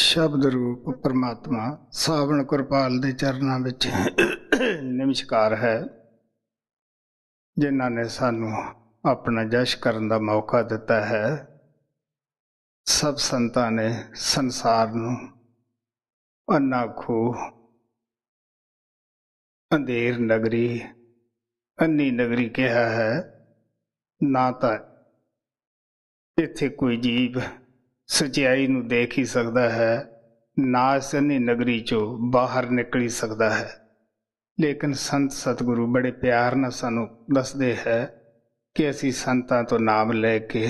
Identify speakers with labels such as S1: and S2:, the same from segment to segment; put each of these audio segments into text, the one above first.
S1: ਸ਼ਬਦ ਰੂਪ ਪਰਮਾਤਮਾ ਸਾਵਣ ਕਿਰਪਾਲ ਦੇ ਚਰਨਾਂ ਵਿੱਚ
S2: ਨਮਸਕਾਰ ਹੈ ਜਿਨ੍ਹਾਂ ਨੇ ਸਾਨੂੰ ਆਪਣਾ ਜਸ਼ ਕਰਨ ਦਾ ਮੌਕਾ ਦਿੱਤਾ ਹੈ ਸਭ ਸੰਤਾਂ ਨੇ ਸੰਸਾਰ ਨੂੰ ਅੰਨਾ ਖੋ ਅੰਧੇਰ ਨਗਰੀ ਅੰਨੀ ਨਗਰੀ ਕਿਹਾ ਹੈ ਨਾ ਤਾਂ ਇੱਥੇ ਕੋਈ ਜੀਵ ਸਚਾਈ ਨੂੰ ਦੇਖ ਹੀ ਸਕਦਾ ਹੈ ਨਾ ਨਾਸਨੀ ਨਗਰੀ ਚੋਂ ਬਾਹਰ ਨਿਕਲ ਹੀ ਸਕਦਾ ਹੈ ਲੇਕਿਨ ਸੰਤ ਸਤਿਗੁਰੂ ਬੜੇ ਪਿਆਰ ਨਾਲ ਸਾਨੂੰ ਦੱਸਦੇ ਹੈ ਕਿ ਅਸੀਂ ਸੰਤਾਂ ਤੋਂ ਨਾਮ ਲੈ ਕੇ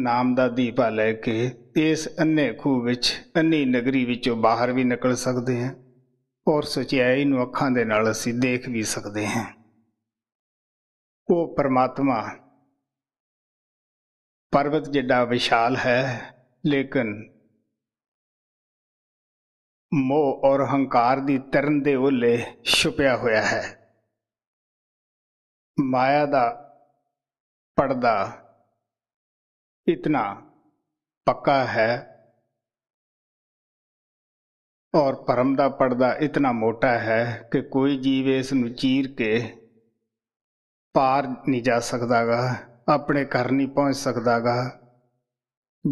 S2: ਨਾਮ ਦਾ ਦੀਪਾ ਲੈ ਕੇ ਇਸ ਅੰਨੇ ਖੂਹ ਵਿੱਚ ਅੰਨੀ ਨਗਰੀ ਵਿੱਚੋਂ ਬਾਹਰ ਵੀ ਨਿਕਲ ਸਕਦੇ ਹਾਂ ਔਰ ਸਚਾਈ ਨੂੰ ਅੱਖਾਂ ਦੇ ਨਾਲ ਅਸੀਂ ਦੇਖ ਵੀ ਸਕਦੇ ਹਾਂ ਉਹ ਪਰਮਾਤਮਾ
S1: ਪਰਵਤ ਜਿੱਡਾ ਵਿਸ਼ਾਲ ਹੈ ਲੇਕਿਨ ਮੋਹ ਔਰ ਹੰਕਾਰ ਦੀ ਤਰਨ ਦੇ ਓਲੇ ਛੁਪਿਆ ਹੋਇਆ ਹੈ ਮਾਇਆ ਦਾ ਪਰਦਾ ਇਤਨਾ ਪੱਕਾ ਹੈ ਔਰ ਪਰਮ ਦਾ ਪਰਦਾ ਇਤਨਾ ਮੋਟਾ ਹੈ
S2: ਕਿ ਕੋਈ ਜੀਵ ਇਸ ਨੂੰ ਚੀਰ ਕੇ ਪਾਰ ਨਹੀਂ ਜਾ ਸਕਦਾਗਾ ਆਪਣੇ ਘਰ ਨਹੀਂ ਪਹੁੰਚ ਸਕਦਾਗਾ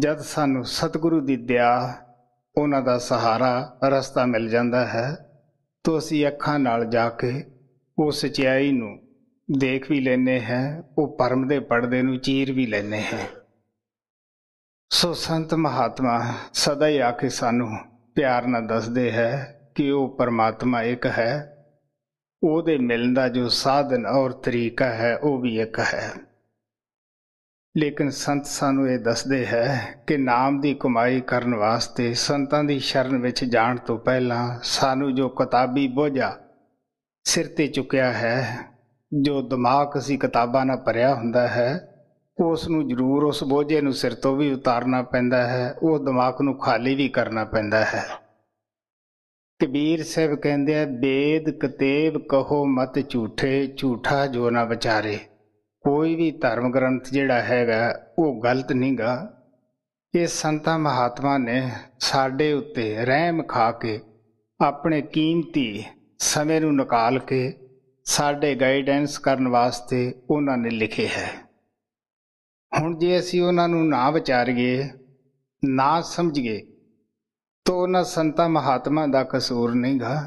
S2: ਜਦ ਸਾਨੂੰ ਸਤਿਗੁਰੂ ਦੀ ਦਇਆ ਉਹਨਾਂ ਦਾ ਸਹਾਰਾ ਰਸਤਾ ਮਿਲ ਜਾਂਦਾ ਹੈ ਤੋ ਅਸੀਂ ਅੱਖਾਂ ਨਾਲ ਜਾ ਕੇ ਉਹ ਸਚਾਈ ਨੂੰ ਦੇਖ ਵੀ ਲੈਨੇ ਹੈ ਉਹ ਪਰਮ ਦੇ ਪਰਦੇ ਨੂੰ ਚੀਰ ਵੀ ਲੈਨੇ ਹੈ ਸੋ ਸੰਤ ਮਹਾਤਮਾ ਸਦਾ ਹੀ ਆ ਕੇ ਸਾਨੂੰ ਪਿਆਰ ਨਾਲ ਦੱਸਦੇ ਹੈ ਕਿ ਉਹ ਪਰਮਾਤਮਾ ਇੱਕ ਹੈ ਉਹਦੇ ਮਿਲਣ ਦਾ ਜੋ ਸਾਧਨ ਔਰ ਤਰੀਕਾ ਹੈ ਉਹ ਵੀ ਇੱਕ ਹੈ ਲੇਕਿਨ ਸੰਤ ਸਾਨੂੰ ਇਹ ਦੱਸਦੇ ਹੈ ਕਿ ਨਾਮ ਦੀ ਕਮਾਈ ਕਰਨ ਵਾਸਤੇ ਸੰਤਾਂ ਦੀ ਸ਼ਰਨ ਵਿੱਚ ਜਾਣ ਤੋਂ ਪਹਿਲਾਂ ਸਾਨੂੰ ਜੋ ਕਿਤਾਬੀ ਬੋਝਾ ਸਿਰ ਤੇ ਚੁੱਕਿਆ ਹੈ ਜੋ ਦਿਮਾਗ ਅਸੀਂ ਕਿਤਾਬਾਂ ਨਾਲ ਭਰਿਆ ਹੁੰਦਾ ਹੈ ਉਸ ਨੂੰ ਜ਼ਰੂਰ ਉਸ ਬੋਝੇ ਨੂੰ ਸਿਰ ਤੋਂ ਵੀ ਉਤਾਰਨਾ ਪੈਂਦਾ ਹੈ ਉਹ ਦਿਮਾਗ ਨੂੰ ਖਾਲੀ ਵੀ ਕਰਨਾ ਪੈਂਦਾ ਹੈ ਕਬੀਰ ਸਾਹਿਬ ਕਹਿੰਦੇ ਆ ਬੇਦ ਕਿਤੇਬ ਕਹੋ ਮਤ ਝੂਠੇ ਝੂਠਾ ਜੋ ਨਾ ਵਿਚਾਰੇ ਕੋਈ ਵੀ ਧਰਮ ਗ੍ਰੰਥ ਜਿਹੜਾ ਹੈਗਾ ਉਹ ਗਲਤ ਨਹੀਂਗਾ ਇਹ ਸੰਤਾਂ ਮਹਾਤਮਾ ਨੇ ਸਾਡੇ ਉੱਤੇ ਰਹਿਮ ਖਾ ਕੇ ਆਪਣੇ ਕੀਮਤੀ ਸਮੇਂ ਨੂੰ ਨਿਕਾਲ ਕੇ ਸਾਡੇ ਗਾਈਡੈਂਸ ਕਰਨ ਵਾਸਤੇ ਉਹਨਾਂ ਨੇ ਲਿਖੇ ਹੈ ਹੁਣ ਜੇ ਅਸੀਂ ਉਹਨਾਂ ਨੂੰ ਨਾ ਵਿਚਾਰੀਏ ਨਾ ਸਮਝੀਏ ਤਾਂ ਉਹਨਾਂ ਸੰਤਾਂ ਮਹਾਤਮਾ ਦਾ ਕਸੂਰ ਨਹੀਂਗਾ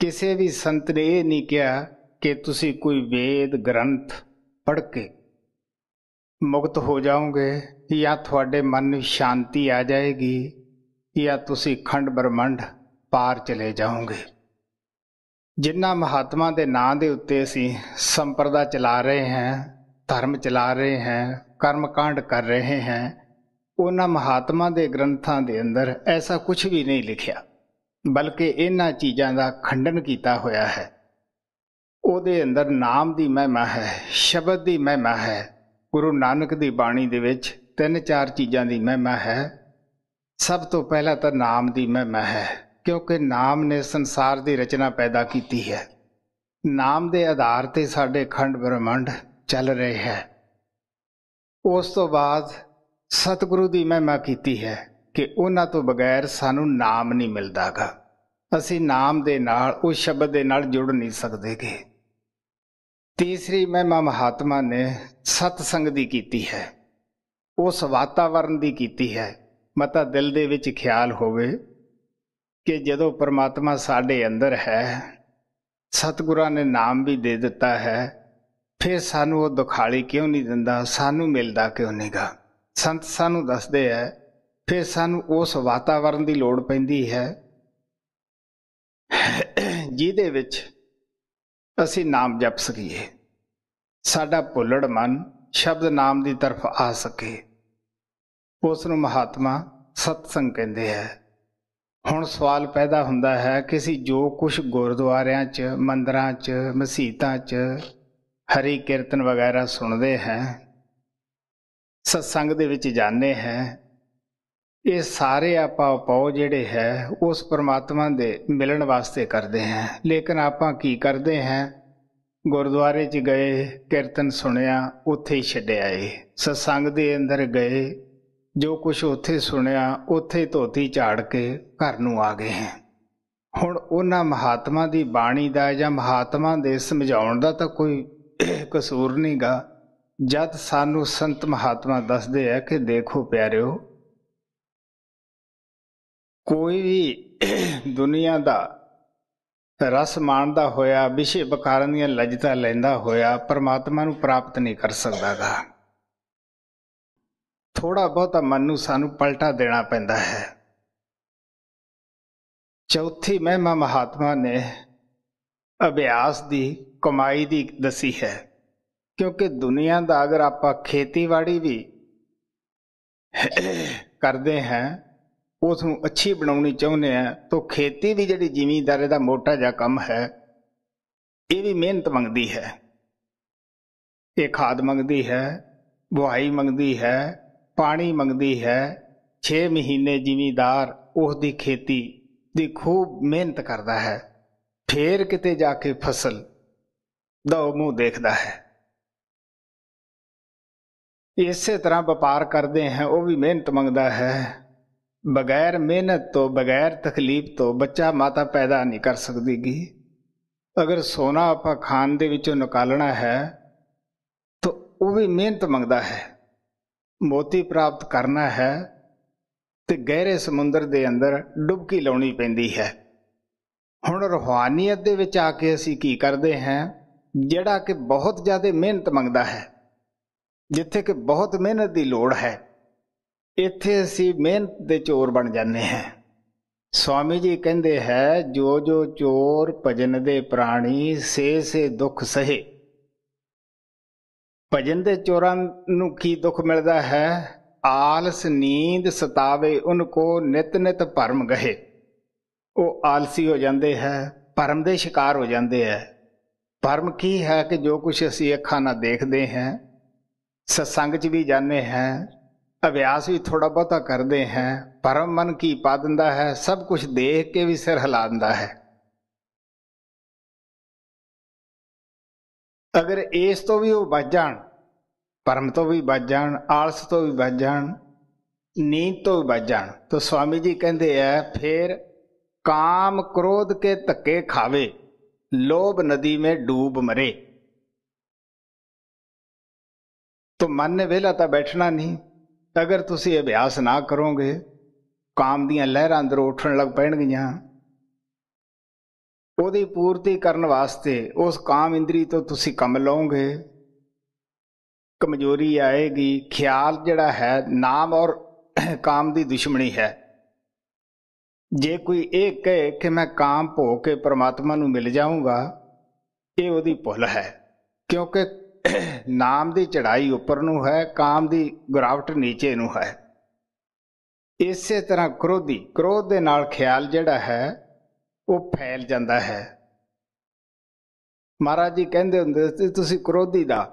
S2: ਕਿਸੇ ਵੀ ਸੰਤ ਨੇ ਇਹ ਨਹੀਂ ਕਿਹਾ ਕਿ ਤੁਸੀਂ ਕੋਈ ਵੇਦ ਗ੍ਰੰਥ ਪੜ੍ਹ ਕੇ ਮੁਕਤ ਹੋ ਜਾਓਗੇ ਜਾਂ ਤੁਹਾਡੇ ਮਨ ਨੂੰ ਸ਼ਾਂਤੀ ਆ ਜਾਏਗੀ ਜਾਂ ਤੁਸੀਂ ਖੰਡ ਬ੍ਰਹਮੰਡ ਪਾਰ ਚਲੇ ਜਾਓਗੇ ਜਿੰਨਾ ਮਹਾਤਮਾ ਦੇ ਨਾਂ ਦੇ ਉੱਤੇ ਅਸੀਂ ਸੰਪਰਦਾ ਚਲਾ ਰਹੇ ਹਾਂ ਧਰਮ ਚਲਾ ਰਹੇ ਹਾਂ ਕਰਮकांड ਕਰ ਰਹੇ ਹਾਂ ਉਹਨਾਂ ਮਹਾਤਮਾ ਦੇ ਗ੍ਰੰਥਾਂ ਦੇ ਅੰਦਰ ਐਸਾ ਕੁਝ ਵੀ ਨਹੀਂ ਲਿਖਿਆ ਬਲਕਿ ਇਹਨਾਂ ਚੀਜ਼ਾਂ ਦਾ ਖੰਡਨ ਕੀਤਾ ਹੋਇਆ ਹੈ ਉਹਦੇ ਅੰਦਰ ਨਾਮ ਦੀ ਮਹਿਮਾ ਹੈ ਸ਼ਬਦ ਦੀ ਮਹਿਮਾ ਹੈ ਗੁਰੂ ਨਾਨਕ ਦੀ ਬਾਣੀ ਦੇ ਵਿੱਚ ਤਿੰਨ ਚਾਰ ਚੀਜ਼ਾਂ ਦੀ ਮਹਿਮਾ ਹੈ ਸਭ ਤੋਂ ਪਹਿਲਾਂ ਤਾਂ ਨਾਮ ਦੀ ਮਹਿਮਾ ਹੈ ਕਿਉਂਕਿ ਨਾਮ ਨੇ ਸੰਸਾਰ ਦੀ ਰਚਨਾ ਪੈਦਾ ਕੀਤੀ ਹੈ ਨਾਮ ਦੇ ਆਧਾਰ ਤੇ ਸਾਡੇ ਖੰਡ ਬ੍ਰਹਮੰਡ ਚੱਲ ਰਹੇ ਹੈ ਉਸ ਤੋਂ ਬਾਅਦ ਸਤਿਗੁਰੂ ਦੀ ਮਹਿਮਾ ਕੀਤੀ ਹੈ ਕਿ ਉਹਨਾਂ ਤੋਂ ਬਗੈਰ ਸਾਨੂੰ ਨਾਮ ਨਹੀਂ ਮਿਲਦਾਗਾ ਅਸੀਂ ਨਾਮ ਦੇ ਨਾਲ ਉਸ ਸ਼ਬਦ ਦੇ ਨਾਲ ਜੁੜ ਨਹੀਂ ਸਕਦੇਗੇ ਤੀਸਰੀ ਮਹਿਮਾ ਮਹਾਤਮਾ ਨੇ ਸਤ ਸੰਗ ਦੀ ਕੀਤੀ ਹੈ ਉਸ ਵਾਤਾਵਰਣ ਦੀ ਕੀਤੀ ਹੈ ਮਤਾ ਦਿਲ ਦੇ ਵਿੱਚ ਖਿਆਲ ਹੋਵੇ ਕਿ ਜਦੋਂ ਪਰਮਾਤਮਾ ਸਾਡੇ ਅੰਦਰ ਹੈ ਸਤਿਗੁਰਾਂ ਨੇ ਨਾਮ ਵੀ ਦੇ ਦਿੱਤਾ ਹੈ ਫਿਰ ਸਾਨੂੰ ਉਹ ਦੁਖਾਲੀ ਕਿਉਂ ਨਹੀਂ ਦਿੰਦਾ ਸਾਨੂੰ ਮਿਲਦਾ ਕਿਉਂ ਨਹੀਂਗਾ ਸੰਤ ਸਾਨੂੰ ਦੱਸਦੇ ਐ ਫਿਰ ਸਾਨੂੰ ਉਸ ਵਾਤਾਵਰਣ ਦੀ ਲੋੜ ਪੈਂਦੀ ਹੈ ਜਿਹਦੇ ਵਿੱਚ ਅਸੀਂ ਨਾਮ ਜਪ ਸਕੀਏ ਸਾਡਾ ਭੁੱਲੜ ਮਨ ਸ਼ਬਦ ਨਾਮ ਦੀ ਤਰਫ ਆ ਸਕੇ ਉਸ ਨੂੰ ਮਹਾਤਮਾ ਸਤਸੰਗ ਕਹਿੰਦੇ ਹੈ ਹੁਣ ਸਵਾਲ ਪੈਦਾ ਹੁੰਦਾ ਹੈ ਕਿ ਅਸੀਂ ਜੋ ਕੁਝ ਗੁਰਦੁਆਰਿਆਂ 'ਚ ਮੰਦਰਾਂ 'ਚ ਮਸੀਤਾਂ 'ਚ ਹਰੀ ਕੀਰਤਨ ਵਗੈਰਾ ਸੁਣਦੇ ਹਾਂ ਸਤਸੰਗ ਦੇ ਵਿੱਚ ਜਾਂਦੇ ਹਾਂ ਇਹ ਸਾਰੇ ਆਪਾਂ ਪਾਉ ਜਿਹੜੇ ਹੈ ਉਸ ਪਰਮਾਤਮਾ ਦੇ ਮਿਲਣ ਵਾਸਤੇ ਕਰਦੇ ਹਾਂ ਲੇਕਿਨ ਆਪਾਂ ਕੀ ਕਰਦੇ ਹਾਂ ਗੁਰਦੁਆਰੇ 'ਚ ਗਏ ਕੀਰਤਨ ਸੁਣਿਆ ਉੱਥੇ ਹੀ ਛੱਡਿਆ ਏ ਸਤਸੰਗ ਦੇ ਅੰਦਰ ਗਏ ਜੋ ਕੁਝ ਉੱਥੇ ਸੁਣਿਆ ਉੱਥੇ ਧੋਤੀ ਝਾੜ ਕੇ ਘਰ ਨੂੰ ਆ ਗਏ ਹਾਂ ਹੁਣ ਉਹਨਾਂ ਮਹਾਤਮਾ ਦੀ ਬਾਣੀ ਦਾ ਜਾਂ ਮਹਾਤਮਾ ਦੇ ਸਮਝਾਉਣ ਦਾ ਤਾਂ ਕੋਈ ਕਸੂਰ ਨਹੀਂਗਾ ਜਦ ਸਾਨੂੰ ਸੰਤ ਮਹਾਤਮਾ ਦੱਸਦੇ ਆ ਕਿ ਦੇਖੋ ਪਿਆਰਿਓ ਕੋਈ ਵੀ ਦੁਨੀਆ ਦਾ ਰਸ ਮਾਣਦਾ ਹੋਇਆ ਵਿਸ਼ੇ ਬਕਾਰਾਂ ਦੀਆਂ ਲਜਤਾ ਲੈਂਦਾ ਹੋਇਆ ਪਰਮਾਤਮਾ ਨੂੰ ਪ੍ਰਾਪਤ ਨਹੀਂ ਕਰ ਸਕਦਾਗਾ
S1: ਥੋੜਾ ਬਹੁਤਾ ਮਨ ਨੂੰ ਸਾਨੂੰ ਪਲਟਾ ਦੇਣਾ ਪੈਂਦਾ ਹੈ ਚੌਥੀ ਮਹਿਮਾ ਮਹਾਤਮਾ ਨੇ
S2: ਅਭਿਆਸ ਦੀ ਕਮਾਈ ਦੀ ਦਸੀ ਹੈ ਕਿਉਂਕਿ ਦੁਨੀਆ ਦਾ ਅਗਰ ਆਪਾਂ ਖੇਤੀਬਾੜੀ ਵੀ ਕਰਦੇ ਹਾਂ ਉਸ ਨੂੰ ਅੱਛੀ ਬਣਾਉਣੀ ਚਾਹੁੰਦੇ ਆ ਤਾਂ ਖੇਤੀ ਦੀ ਜਿਹੜੀ ਜ਼ਿਮੀਂਦਾਰੀ ਦਾ ਮੋਟਾ ਜਿਹਾ ਕੰਮ ਹੈ ਇਹ ਵੀ ਮਿਹਨਤ ਮੰਗਦੀ ਹੈ ਇਹ ਖਾਦ ਮੰਗਦੀ ਹੈ ਬੁਹਾਈ ਮੰਗਦੀ ਹੈ ਪਾਣੀ ਮੰਗਦੀ ਹੈ 6 ਮਹੀਨੇ ਜ਼ਿਮੀਂਦਾਰ ਉਸ ਦੀ ਖੇਤੀ ਦੀ ਖੂਬ ਮਿਹਨਤ ਕਰਦਾ ਹੈ ਫੇਰ ਕਿਤੇ ਜਾ ਕੇ ਫਸਲ ਦਾ ਉਹ ਮੂੰਹ ਦੇਖਦਾ ਹੈ ਇਸੇ ਤਰ੍ਹਾਂ ਵਪਾਰ ਕਰਦੇ ਹਨ ਉਹ ਵੀ ਮਿਹਨਤ ਮੰਗਦਾ ਹੈ ਬਗੈਰ ਮਿਹਨਤ ਤੋਂ ਬਗੈਰ ਤਕਲੀਫ ਤੋਂ ਬੱਚਾ ਮਾਤਾ ਪੈਦਾ ਨਹੀਂ ਕਰ ਸਕਦੀਗੀ ਅਗਰ ਸੋਨਾ ਆਪਾਂ ਖਾਨ ਦੇ ਵਿੱਚੋਂ ਨਿਕਾਲਣਾ ਹੈ ਤਾਂ ਉਹ ਵੀ ਮਿਹਨਤ ਮੰਗਦਾ ਹੈ ਮੋਤੀ ਪ੍ਰਾਪਤ ਕਰਨਾ ਹੈ ਤੇ ਗਹਿਰੇ ਸਮੁੰਦਰ ਦੇ ਅੰਦਰ ਡੁਬਕੀ ਲਾਉਣੀ ਪੈਂਦੀ ਹੈ ਹੁਣ ਰੂਹਾਨੀਅਤ ਦੇ ਵਿੱਚ ਆ ਕੇ ਅਸੀਂ ਕੀ ਕਰਦੇ ਹਾਂ ਜਿਹੜਾ ਕਿ ਬਹੁਤ ਜ਼ਿਆਦਾ ਮਿਹਨਤ ਮੰਗਦਾ ਹੈ ਜਿੱਥੇ ਕਿ ਬਹੁਤ ਮਿਹਨਤ ਦੀ ਲੋੜ ਹੈ ਇੱਥੇ ਅਸੀਂ ਮਿਹਨਤ ਦੇ ਚੋਰ ਬਣ ਜਾਂਦੇ ਹਾਂ ਸਵਾਮੀ ਜੀ ਕਹਿੰਦੇ ਹੈ ਜੋ ਜੋ ਚੋਰ ਭਜਨ ਦੇ ਪ੍ਰਾਣੀ ਸੇ ਸੇ ਦੁੱਖ ਸਹੇ ਭਜਨ ਦੇ ਚੋਰਾਂ ਨੂੰ ਕੀ ਦੁੱਖ ਮਿਲਦਾ ਹੈ ਆਲਸ ਨੀਂਦ ਸਤਾਵੇ ਉਨ ਕੋ ਨਿਤ ਨਿਤ ਭਰਮ ਗਹੇ ਉਹ ਆਲਸੀ ਹੋ ਜਾਂਦੇ ਹੈ ਭਰਮ ਦੇ ਸ਼ਿਕਾਰ ਹੋ ਜਾਂਦੇ ਹੈ ਭਰਮ ਕੀ ਹੈ ਕਿ ਜੋ ਕੁਝ ਅਸੀਂ ਅੱਖਾਂ ਨਾਲ ਦੇਖਦੇ ਹਾਂ ਸਤਸੰਗ 'ਚ ਵੀ ਜਾਂਦੇ ਹਾਂ ਅਭਿਆਸ ਵੀ ਥੋੜਾ ਬਹੁਤਾ ਕਰਦੇ ਹਾਂ ਪਰਮ ਮਨ ਕੀ
S1: ਪਾ ਦਿੰਦਾ ਹੈ ਸਭ ਕੁਝ ਦੇਖ ਕੇ ਵੀ ਸਿਰ ਹਿਲਾ ਦਿੰਦਾ ਹੈ ਅਗਰ ਇਸ ਤੋਂ ਵੀ ਉਹ ਵੱਜ ਜਾਣ ਪਰਮ
S2: ਤੋਂ ਵੀ ਵੱਜ ਜਾਣ ਆਲਸ ਤੋਂ ਵੀ ਵੱਜ ਜਾਣ ਨੀਂਦ ਤੋਂ ਵੀ ਜਾਣ ਤਾਂ ਸਵਾਮੀ ਜੀ ਕਹਿੰਦੇ ਆ ਫੇਰ ਕਾਮ ਕ੍ਰੋਧ ਕੇ ਧੱਕੇ ਖਾਵੇ ਲੋਭ ਨਦੀ ਮੇ ਡੂਬ ਮਰੇ ਤੋ ਮਨ ਨੇ ਵੇਲਾ ਤਾਂ ਬੈਠਣਾ ਨਹੀਂ ਅਗਰ ਤੁਸੀਂ ਅਭਿਆਸ ਨਾ ਕਰੋਗੇ ਕਾਮ ਦੀਆਂ ਲਹਿਰਾਂ ਅੰਦਰ ਉੱਠਣ ਲੱਗ ਪੈਣਗੀਆਂ ਉਹਦੀ ਪੂਰਤੀ ਕਰਨ ਵਾਸਤੇ ਉਸ ਕਾਮ ਇੰਦਰੀ ਤੋਂ ਤੁਸੀਂ ਕੰਮ ਲਓਗੇ ਕਮਜ਼ੋਰੀ ਆਏਗੀ ਖਿਆਲ ਜਿਹੜਾ ਹੈ ਨਾਮ ਔਰ ਕਾਮ ਦੀ ਦੁਸ਼ਮਣੀ ਹੈ ਜੇ ਕੋਈ ਇਹ ਕਹੇ ਕਿ ਮੈਂ ਕਾਮ ਭੋਗ ਕੇ ਪ੍ਰਮਾਤਮਾ ਨੂੰ ਮਿਲ ਜਾਊਂਗਾ ਇਹ ਉਹਦੀ ਭੁੱਲ ਹੈ ਕਿਉਂਕਿ ਨਾਮ ਦੀ ਚੜ੍ਹਾਈ ਉੱਪਰ ਨੂੰ ਹੈ ਕਾਮ ਦੀ ਗਰਾਵਟ نیچے ਨੂੰ ਹੈ ਇਸੇ ਤਰ੍ਹਾਂ ਕ੍ਰੋਧੀ ਕ੍ਰੋਧ ਦੇ ਨਾਲ ਖਿਆਲ ਜਿਹੜਾ ਹੈ ਉਹ ਫੈਲ ਜਾਂਦਾ ਹੈ ਮਹਾਰਾਜ ਜੀ ਕਹਿੰਦੇ ਹੁੰਦੇ ਸੀ ਤੁਸੀਂ ਕ੍ਰੋਧੀ ਦਾ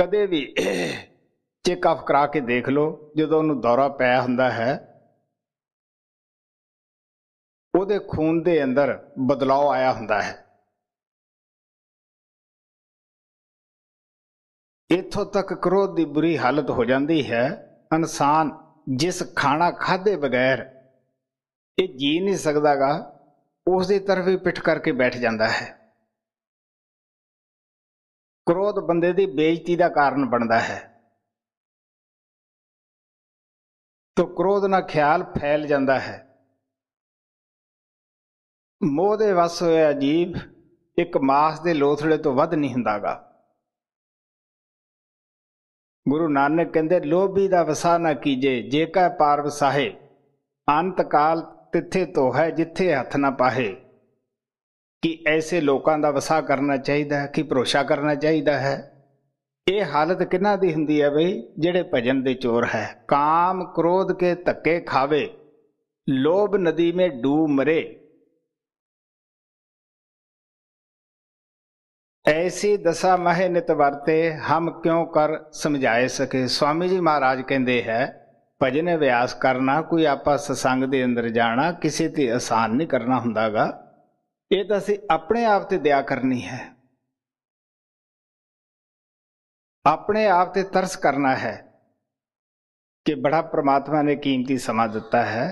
S1: ਕਦੇ ਵੀ ਚੈੱਕਅਪ ਕਰਾ ਕੇ ਦੇਖ ਲਓ ਜਦੋਂ ਉਹਨੂੰ ਦੌਰਾ ਪਿਆ ਹੁੰਦਾ ਹੈ ਉਹਦੇ ਖੂਨ ਦੇ ਅੰਦਰ ਬਦਲਾਅ ਆਇਆ ਹੁੰਦਾ ਹੈ ਇਥੋਂ ਤੱਕ ਕ੍ਰੋਧ ਦੀ ਬੁਰੀ ਹਾਲਤ ਹੋ ਜਾਂਦੀ ਹੈ ਇਨਸਾਨ
S2: ਜਿਸ ਖਾਣਾ ਖਾਦੇ ਬਗੈਰ ਇਹ ਜੀ ਨਹੀਂ ਸਕਦਾਗਾ ਉਸ ਦੀ
S1: ਤਰਫ ਹੀ ਪਿੱਠ ਕਰਕੇ ਬੈਠ ਜਾਂਦਾ ਹੈ ਕ੍ਰੋਧ ਬੰਦੇ ਦੀ ਬੇਇੱਜ਼ਤੀ ਦਾ ਕਾਰਨ ਬਣਦਾ ਹੈ ਤੋ ਕ੍ਰੋਧ ਨਾਲ ਖਿਆਲ ਫੈਲ ਜਾਂਦਾ ਹੈ ਮੋਹ
S2: ਦੇ ਵਸ ਹੋਇਆ ਜੀਵ ਇੱਕ ਮਾਸ ਦੇ ਲੋਥੜੇ ਤੋਂ ਵੱਧ ਨਹੀਂ ਹੁੰਦਾਗਾ ਗੁਰੂ ਨਾਨਕ ਕਹਿੰਦੇ ਲੋਭੀ ਦਾ ਵਸਾ ਨਾ ਕੀਜੇ ਜੇ ਕਾ ਪਾਰਵ ਸਾਹੇ ਅੰਤ ਕਾਲ ਤਿੱਥੇ ਤੋਂ ਹੈ ਜਿੱਥੇ ਹੱਥ ਨਾ ਪਾਹੇ ਕਿ ਐਸੇ ਲੋਕਾਂ ਦਾ ਵਸਾ ਕਰਨਾ ਚਾਹੀਦਾ ਹੈ ਕਿ ਭਰੋਸਾ ਕਰਨਾ ਚਾਹੀਦਾ ਹੈ ਇਹ ਹਾਲਤ ਕਿਹਨਾਂ ਦੀ ਹੁੰਦੀ ਹੈ ਬਈ ਜਿਹੜੇ ਭਜਨ ਦੇ ਚੋਰ ਹੈ ਕਾਮ ਕ੍ਰੋਧ
S1: ਕੇ ਧੱਕੇ ਖਾਵੇ ਲੋਭ ਨਦੀ ਮੇ ਡੂਬ ਮਰੇ ਐਸੀ ਦਸਾ ਮਹਿ ਨਿਤ ਵਰਤੇ
S2: ਹਮ ਕਿਉ ਕਰ ਸਮਝਾਏ ਸਕੇ ਸਵਾਮੀ ਜੀ ਮਹਾਰਾਜ ਕਹਿੰਦੇ ਹੈ ਭਜਨ ਅਭਿਆਸ ਕਰਨਾ ਕੋਈ ਆਪਾ ਸਸੰਗ ਦੇ ਅੰਦਰ ਜਾਣਾ ਕਿਸੇ ਤੇ ਆਸਾਨ ਨਹੀਂ ਕਰਨਾ ਹੁੰਦਾਗਾ
S1: ਇਹ ਤਾਂ ਅਸੀਂ ਆਪਣੇ ਆਪ ਤੇ ਦਇਆ ਕਰਨੀ ਹੈ ਆਪਣੇ ਆਪ ਤੇ ਤਰਸ ਕਰਨਾ ਹੈ ਕਿ ਬੜਾ ਪ੍ਰਮਾਤਮਾ ਨੇ
S2: ਕੀਮਤੀ ਸਮਾਂ ਦਿੱਤਾ ਹੈ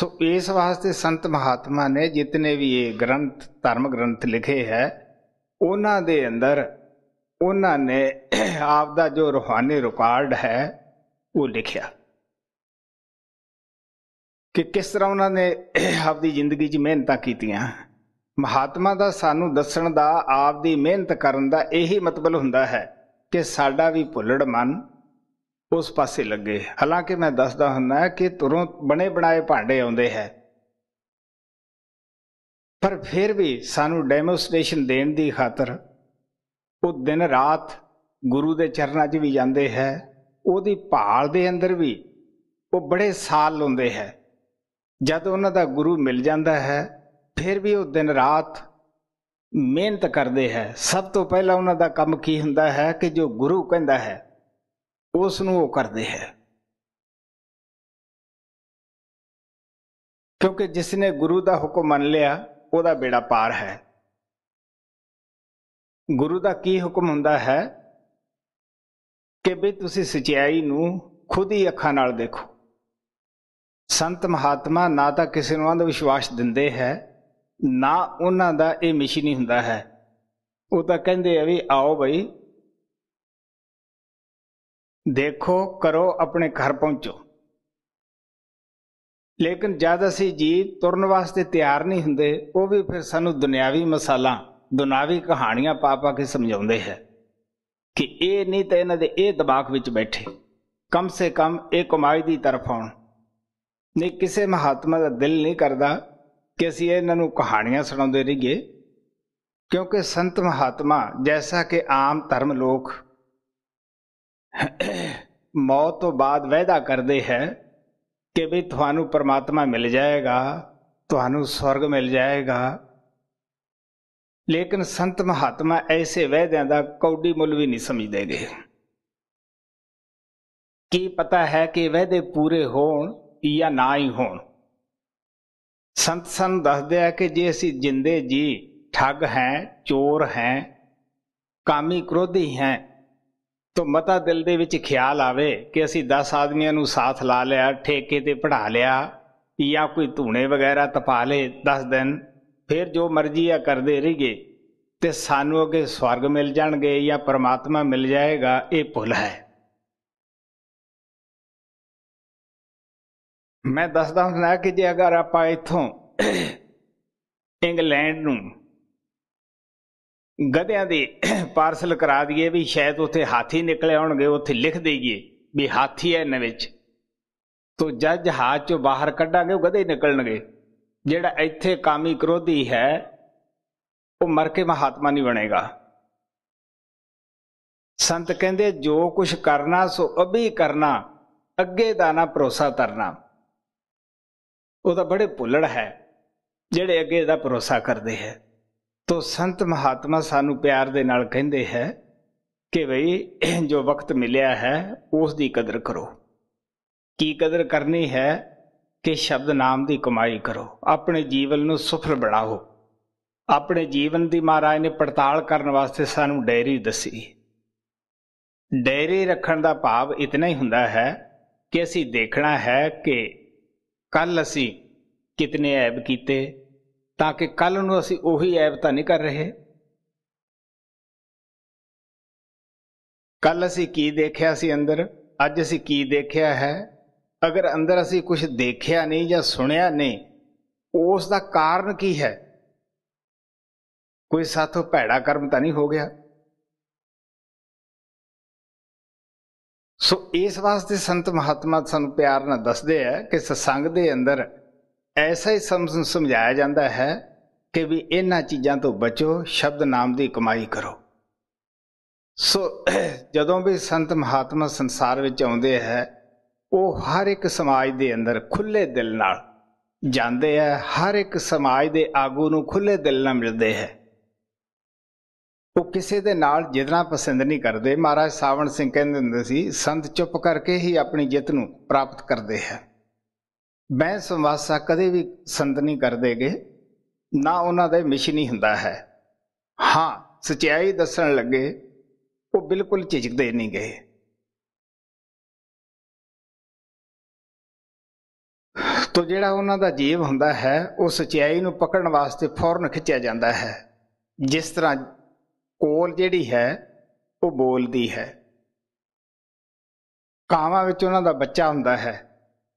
S2: ਸੋ ਇਸ ਵਾਸਤੇ ਸੰਤ ਮਹਾਤਮਾ ਨੇ ਜਿਤਨੇ ਵੀ ਇਹ ਗ੍ਰੰਥ ਧਰਮ ਗ੍ਰੰਥ ਲਿਖੇ ਹੈ ਉਹਨਾਂ ਦੇ ਅੰਦਰ ਉਹਨਾਂ ਨੇ ਆਪ ਦਾ ਜੋ ਰੋਹਾਨੀ ਰਿਕਾਰਡ ਹੈ ਉਹ ਲਿਖਿਆ ਕਿ ਕਿਸ ਤਰ੍ਹਾਂ ਉਹਨਾਂ ਨੇ ਆਪ ਦੀ ਜ਼ਿੰਦਗੀ 'ਚ ਮਿਹਨਤਾਂ ਕੀਤੀਆਂ ਮਹਾਤਮਾ ਦਾ ਸਾਨੂੰ ਦੱਸਣ ਦਾ ਆਪ ਦੀ ਮਿਹਨਤ ਕਰਨ ਦਾ ਇਹੀ ਮਤਲਬ ਹੁੰਦਾ ਹੈ ਕਿ ਸਾਡਾ ਵੀ ਭੁੱਲੜ ਮਨ ਉਸ ਪਾਸੇ ਲੱਗੇ ਹਾਲਾਂਕਿ ਮੈਂ ਦੱਸਦਾ ਹੁੰਦਾ ਕਿ ਤੁਰੋਂ ਬਣੇ ਬਣਾਏ ਭਾਂਡੇ ਆਉਂਦੇ ਹੈ ਪਰ ਫਿਰ ਵੀ ਸਾਨੂੰ ਡੈਮੋਸਟ੍ਰੇਸ਼ਨ ਦੇਣ ਦੀ ਖਾਤਰ ਉਹ ਦਿਨ ਰਾਤ ਗੁਰੂ ਦੇ ਚਰਨਾਂ 'ਚ ਵੀ ਜਾਂਦੇ ਹੈ ਉਹਦੀ ਭਾਲ ਦੇ ਅੰਦਰ ਵੀ ਉਹ ਬੜੇ ਸਾਲ ਲੁੰਦੇ ਹੈ ਜਦ ਉਹਨਾਂ ਦਾ ਗੁਰੂ ਮਿਲ ਜਾਂਦਾ ਹੈ ਫਿਰ ਵੀ ਉਹ ਦਿਨ ਰਾਤ ਮਿਹਨਤ ਕਰਦੇ ਹੈ ਸਭ ਤੋਂ ਪਹਿਲਾਂ ਉਹਨਾਂ ਦਾ ਕੰਮ ਕੀ ਹੁੰਦਾ ਹੈ ਕਿ
S1: ਜੋ ਗੁਰੂ ਕਹਿੰਦਾ ਹੈ ਉਸ ਨੂੰ ਉਹ ਕਰਦੇ ਹੈ ਕਿਉਂਕਿ ਜਿਸ ਨੇ ਗੁਰੂ ਦਾ ਹੁਕਮ ਮੰਨ ਲਿਆ ਉਹਦਾ ਬੇੜਾ ਪਾਰ ਹੈ ਗੁਰੂ ਦਾ ਕੀ ਹੁਕਮ ਹੁੰਦਾ ਹੈ
S2: ਕਿ ਵੀ ਤੁਸੀਂ ਸਚਾਈ ਨੂੰ ਖੁਦ ਹੀ ਅੱਖਾਂ ਨਾਲ ਦੇਖੋ ਸੰਤ ਮਹਾਤਮਾ ਨਾ ਤਾਂ ਕਿਸੇ ਨੂੰ ਅੰਧ ਵਿਸ਼ਵਾਸ ਦਿੰਦੇ ਹੈ ਨਾ ਉਹਨਾਂ ਦਾ ਇਹ ਮਿਸ਼ਨ ਹੀ ਹੁੰਦਾ ਹੈ ਉਹ ਤਾਂ ਕਹਿੰਦੇ ਆ ਵੀ ਆਓ ਭਾਈ ਦੇਖੋ ਕਰੋ ਆਪਣੇ ਘਰ ਪਹੁੰਚੋ ਲੇਕਿਨ ਜਦ ਅਸੀਂ ਜੀ ਤੁਰਨ ਵਾਸਤੇ ਤਿਆਰ ਨਹੀਂ ਹੁੰਦੇ ਉਹ ਵੀ ਫਿਰ ਸਾਨੂੰ ਦੁਨਿਆਵੀ ਮਸਾਲਾ ਦੁਨਿਆਵੀ ਕਹਾਣੀਆਂ ਪਾਪਾ ਕੇ ਸਮਝਾਉਂਦੇ ਹੈ ਕਿ ਇਹ ਨਹੀਂ ਤਾਂ ਇਹਨਾਂ ਦੇ ਇਹ ਦਬਾਕ ਵਿੱਚ ਬੈਠੇ ਕਮ ਸੇ ਕਮ ਇਹ ਕਮਾਈ ਦੀ ਤਰਫ ਆਉਣ ਨਹੀਂ ਕਿਸੇ ਮਹਾਤਮਾ ਦਾ ਦਿਲ ਨਹੀਂ ਕਰਦਾ ਕਿ ਅਸੀਂ ਇਹਨਾਂ ਨੂੰ ਕਹਾਣੀਆਂ ਸੁਣਾਉਂਦੇ ਰਹੀਏ ਕਿਉਂਕਿ ਸੰਤ ਮਹਾਤਮਾ ਜੈਸਾ ਕਿ ਆਮ ਧਰਮ ਲੋਕ ਮੌਤ ਤੋਂ ਬਾਅਦ ਵਾਅਦਾ ਕਰਦੇ ਹੈ ਕਿ ਵੀ ਤੁਹਾਨੂੰ ਪਰਮਾਤਮਾ ਮਿਲ ਜਾਏਗਾ ਤੁਹਾਨੂੰ ਸਵਰਗ ਮਿਲ ਜਾਏਗਾ ਲੇਕਿਨ ਸੰਤ ਮਹਾਤਮਾ ਐਸੇ ਵਹਿਦਿਆਂ ਦਾ ਕੌਡੀ ਮੁੱਲ ਵੀ ਨਹੀਂ ਸਮਝਦੇਗੇ ਕੀ ਪਤਾ ਹੈ ਕਿ ਵਹਿਦੇ ਪੂਰੇ ਹੋਣ ਜਾਂ ਨਾ ਹੀ ਹੋਣ ਸੰਤ ਸੰ ਦੱਸਦੇ ਆ ਕਿ ਜੇ ਅਸੀਂ ਜਿੰਦੇ ਜੀ ਠੱਗ ਹੈ ਚੋਰ ਹੈ ਕਾਮੀ ਕ੍ਰੋਧੀ ਹੈ ਤੋਂ ਮਤਾ ਦਿਲ ਦੇ ਵਿੱਚ ਖਿਆਲ ਆਵੇ ਕਿ ਅਸੀਂ 10 ਆਦਮੀਆਂ ਨੂੰ ਸਾਥ ਲਾ ਲਿਆ ਠੇਕੇ ਤੇ ਪੜਾ ਲਿਆ ਜਾਂ ਕੋਈ ਧੂਣੇ ਵਗੈਰਾ ਤਪਾ ਲੇ 10 ਦਿਨ ਫਿਰ ਜੋ ਮਰਜ਼ੀ ਆ ਕਰਦੇ ਰਹੀਏ ਤੇ ਸਾਨੂੰ ਅਗੇ ਸਵਰਗ ਮਿਲ ਜਾਣਗੇ ਜਾਂ ਪਰਮਾਤਮਾ ਮਿਲ
S1: ਜਾਏਗਾ ਇਹ ਭੁੱਲ ਹੈ ਮੈਂ ਦੱਸਦਾ ਹਾਂ ਕਿ ਜੇ ਅਗਰ ਆਪਾਂ ਇਥੋਂ ਇੰਗਲੈਂਡ
S2: ਨੂੰ ਗਧਿਆਂ ਦੇ ਪਾਰਸਲ ਕਰਾ ਦਈਏ ਵੀ ਸ਼ਾਇਦ ਉੱਥੇ ਹਾਥੀ ਨਿਕਲੇ ਆਉਣਗੇ ਉੱਥੇ ਲਿਖ ਦੇਈਏ ਵੀ ਹਾਥੀ ਐ ਨਵੇਂ ਵਿੱਚ ਤੋ ਜੱਜ ਹਾਥ ਚੋਂ ਬਾਹਰ ਕੱਢਾਂਗੇ ਉਹ ਗਧੇ ਨਿਕਲਣਗੇ ਜਿਹੜਾ ਇੱਥੇ ਕਾਮੀ ਕ੍ਰੋਧੀ ਹੈ ਉਹ ਮਰ ਕੇ ਮਹਾਤਮਾ ਨਹੀਂ ਬਣੇਗਾ ਸੰਤ ਕਹਿੰਦੇ ਜੋ ਕੁਝ ਕਰਨਾ ਸੋ ਅਭੀ ਕਰਨਾ ਅੱਗੇ ਦਾ ਨਾ ਭਰੋਸਾ ਕਰਨਾ ਉਹ ਤਾਂ ਬੜੇ ਭੁੱਲੜ ਹੈ ਜਿਹੜੇ ਅੱਗੇ ਦਾ ਭਰੋਸਾ ਕਰਦੇ ਹੈ ਤੋ ਸੰਤ ਮਹਾਤਮਾ ਸਾਨੂੰ ਪਿਆਰ ਦੇ ਨਾਲ ਕਹਿੰਦੇ ਹੈ ਕਿ ਭਈ ਜੋ ਵਕਤ ਮਿਲਿਆ ਹੈ ਉਸ ਦੀ ਕਦਰ ਕਰੋ ਕੀ ਕਦਰ ਕਰਨੀ ਹੈ ਕਿ ਸ਼ਬਦ ਨਾਮ ਦੀ ਕਮਾਈ ਕਰੋ ਆਪਣੇ ਜੀਵਨ ਨੂੰ ਸਫਲ ਬਣਾਓ ਆਪਣੇ ਜੀਵਨ ਦੀ ਮਹਾਰਾਜ ਨੇ ਪੜਤਾਲ ਕਰਨ ਵਾਸਤੇ ਸਾਨੂੰ ਡੈਰੀ ਦੱਸੀ ਡੈਰੀ ਰੱਖਣ ਦਾ ਭਾਵ ਇਤਨਾ ਹੀ ਹੁੰਦਾ ਹੈ ਕਿ ਅਸੀਂ ਦੇਖਣਾ ਹੈ ਕਿ
S1: ਕੱਲ ਅਸੀਂ ਕਿਤਨੇ ਐਬ ਕੀਤੇ ਤਾਂ ਕਿ ਕੱਲ ਨੂੰ ਅਸੀਂ ਉਹੀ ਐਬ ਤਾਂ ਨਹੀਂ ਕਰ ਰਹੇ ਕੱਲ ਅਸੀਂ ਕੀ ਦੇਖਿਆ ਸੀ ਅੰਦਰ ਅੱਜ ਅਸੀਂ ਕੀ ਦੇਖਿਆ ਹੈ ਅਗਰ ਅੰਦਰ
S2: ਅਸੀਂ ਕੁਝ ਦੇਖਿਆ ਨਹੀਂ ਜਾਂ ਸੁਣਿਆ ਨਹੀਂ ਉਸ ਦਾ ਕਾਰਨ ਕੀ ਹੈ
S1: ਕੋਈ ਸਾਥੋਂ ਭੈੜਾ ਕਰਮ ਤਾਂ ਨਹੀਂ ਹੋ ਗਿਆ ਸੋ ਇਸ ਵਾਸਤੇ ਸੰਤ ਮਹਾਤਮਾ ਸਾਨੂੰ ਪਿਆਰ ਨਾਲ ਦੱਸਦੇ
S2: ਆ ਕਿ ਸਤਸੰਗ ਦੇ ਅੰਦਰ ਐਸਾ ਹੀ ਸਮਝ ਸਮਝਾਇਆ ਜਾਂਦਾ ਹੈ ਕਿ ਵੀ ਇਹਨਾਂ ਚੀਜ਼ਾਂ ਤੋਂ ਬਚੋ ਸ਼ਬਦ ਨਾਮ ਦੀ ਕਮਾਈ ਕਰੋ ਸੋ ਜਦੋਂ ਵੀ ਸੰਤ ਮਹਾਤਮਾ ਸੰਸਾਰ ਵਿੱਚ ਆਉਂਦੇ ਹੈ ਉਹ ਹਰ ਇੱਕ ਸਮਾਜ ਦੇ ਅੰਦਰ ਖੁੱਲੇ ਦਿਲ ਨਾਲ ਜਾਂਦੇ ਹੈ ਹਰ ਇੱਕ ਸਮਾਜ ਦੇ ਆਗੂ ਨੂੰ ਖੁੱਲੇ ਦਿਲ ਨਾਲ ਮਿਲਦੇ ਹੈ ਉਹ ਕਿਸੇ ਦੇ ਨਾਲ ਜਿਤਨਾ ਪਸੰਦ ਨਹੀਂ ਕਰਦੇ ਮਹਾਰਾਜ ਸਾਵਣ ਸਿੰਘ ਕਹਿੰਦੇ ਹੁੰਦੇ ਸੀ ਸੰਤ ਚੁੱਪ ਕਰਕੇ ਹੀ ਆਪਣੀ ਜਿੱਤ ਨੂੰ ਪ੍ਰਾਪਤ ਕਰਦੇ ਹੈ ਮੈਂ ਸੰਵਾਸਾ ਕਦੇ ਵੀ ਸੰਤ ਨਹੀਂ ਕਰਦੇਗੇ ਨਾ ਉਹਨਾਂ ਦਾ
S1: ਮਿਸ਼ਨ ਹੀ ਹੁੰਦਾ ਹੈ ਹਾਂ ਸਚਾਈ ਦੱਸਣ ਲੱਗੇ ਉਹ ਬਿਲਕੁਲ ਝਿਜਕਦੇ ਨਹੀਂ ਗਏ ਤੋ ਜਿਹੜਾ ਉਹਨਾਂ ਦਾ ਜੀਵ ਹੁੰਦਾ ਹੈ ਉਹ ਸਚਾਈ ਨੂੰ ਪਕੜਨ ਵਾਸਤੇ ਫੌਰਨ ਖਿੱਚਿਆ
S2: ਜਾਂਦਾ ਹੈ ਜਿਸ ਤਰ੍ਹਾਂ ਕੋਲ ਜਿਹੜੀ ਹੈ ਉਹ ਬੋਲਦੀ ਹੈ ਕਾਵਾਂ ਵਿੱਚ ਉਹਨਾਂ ਦਾ ਬੱਚਾ ਹੁੰਦਾ ਹੈ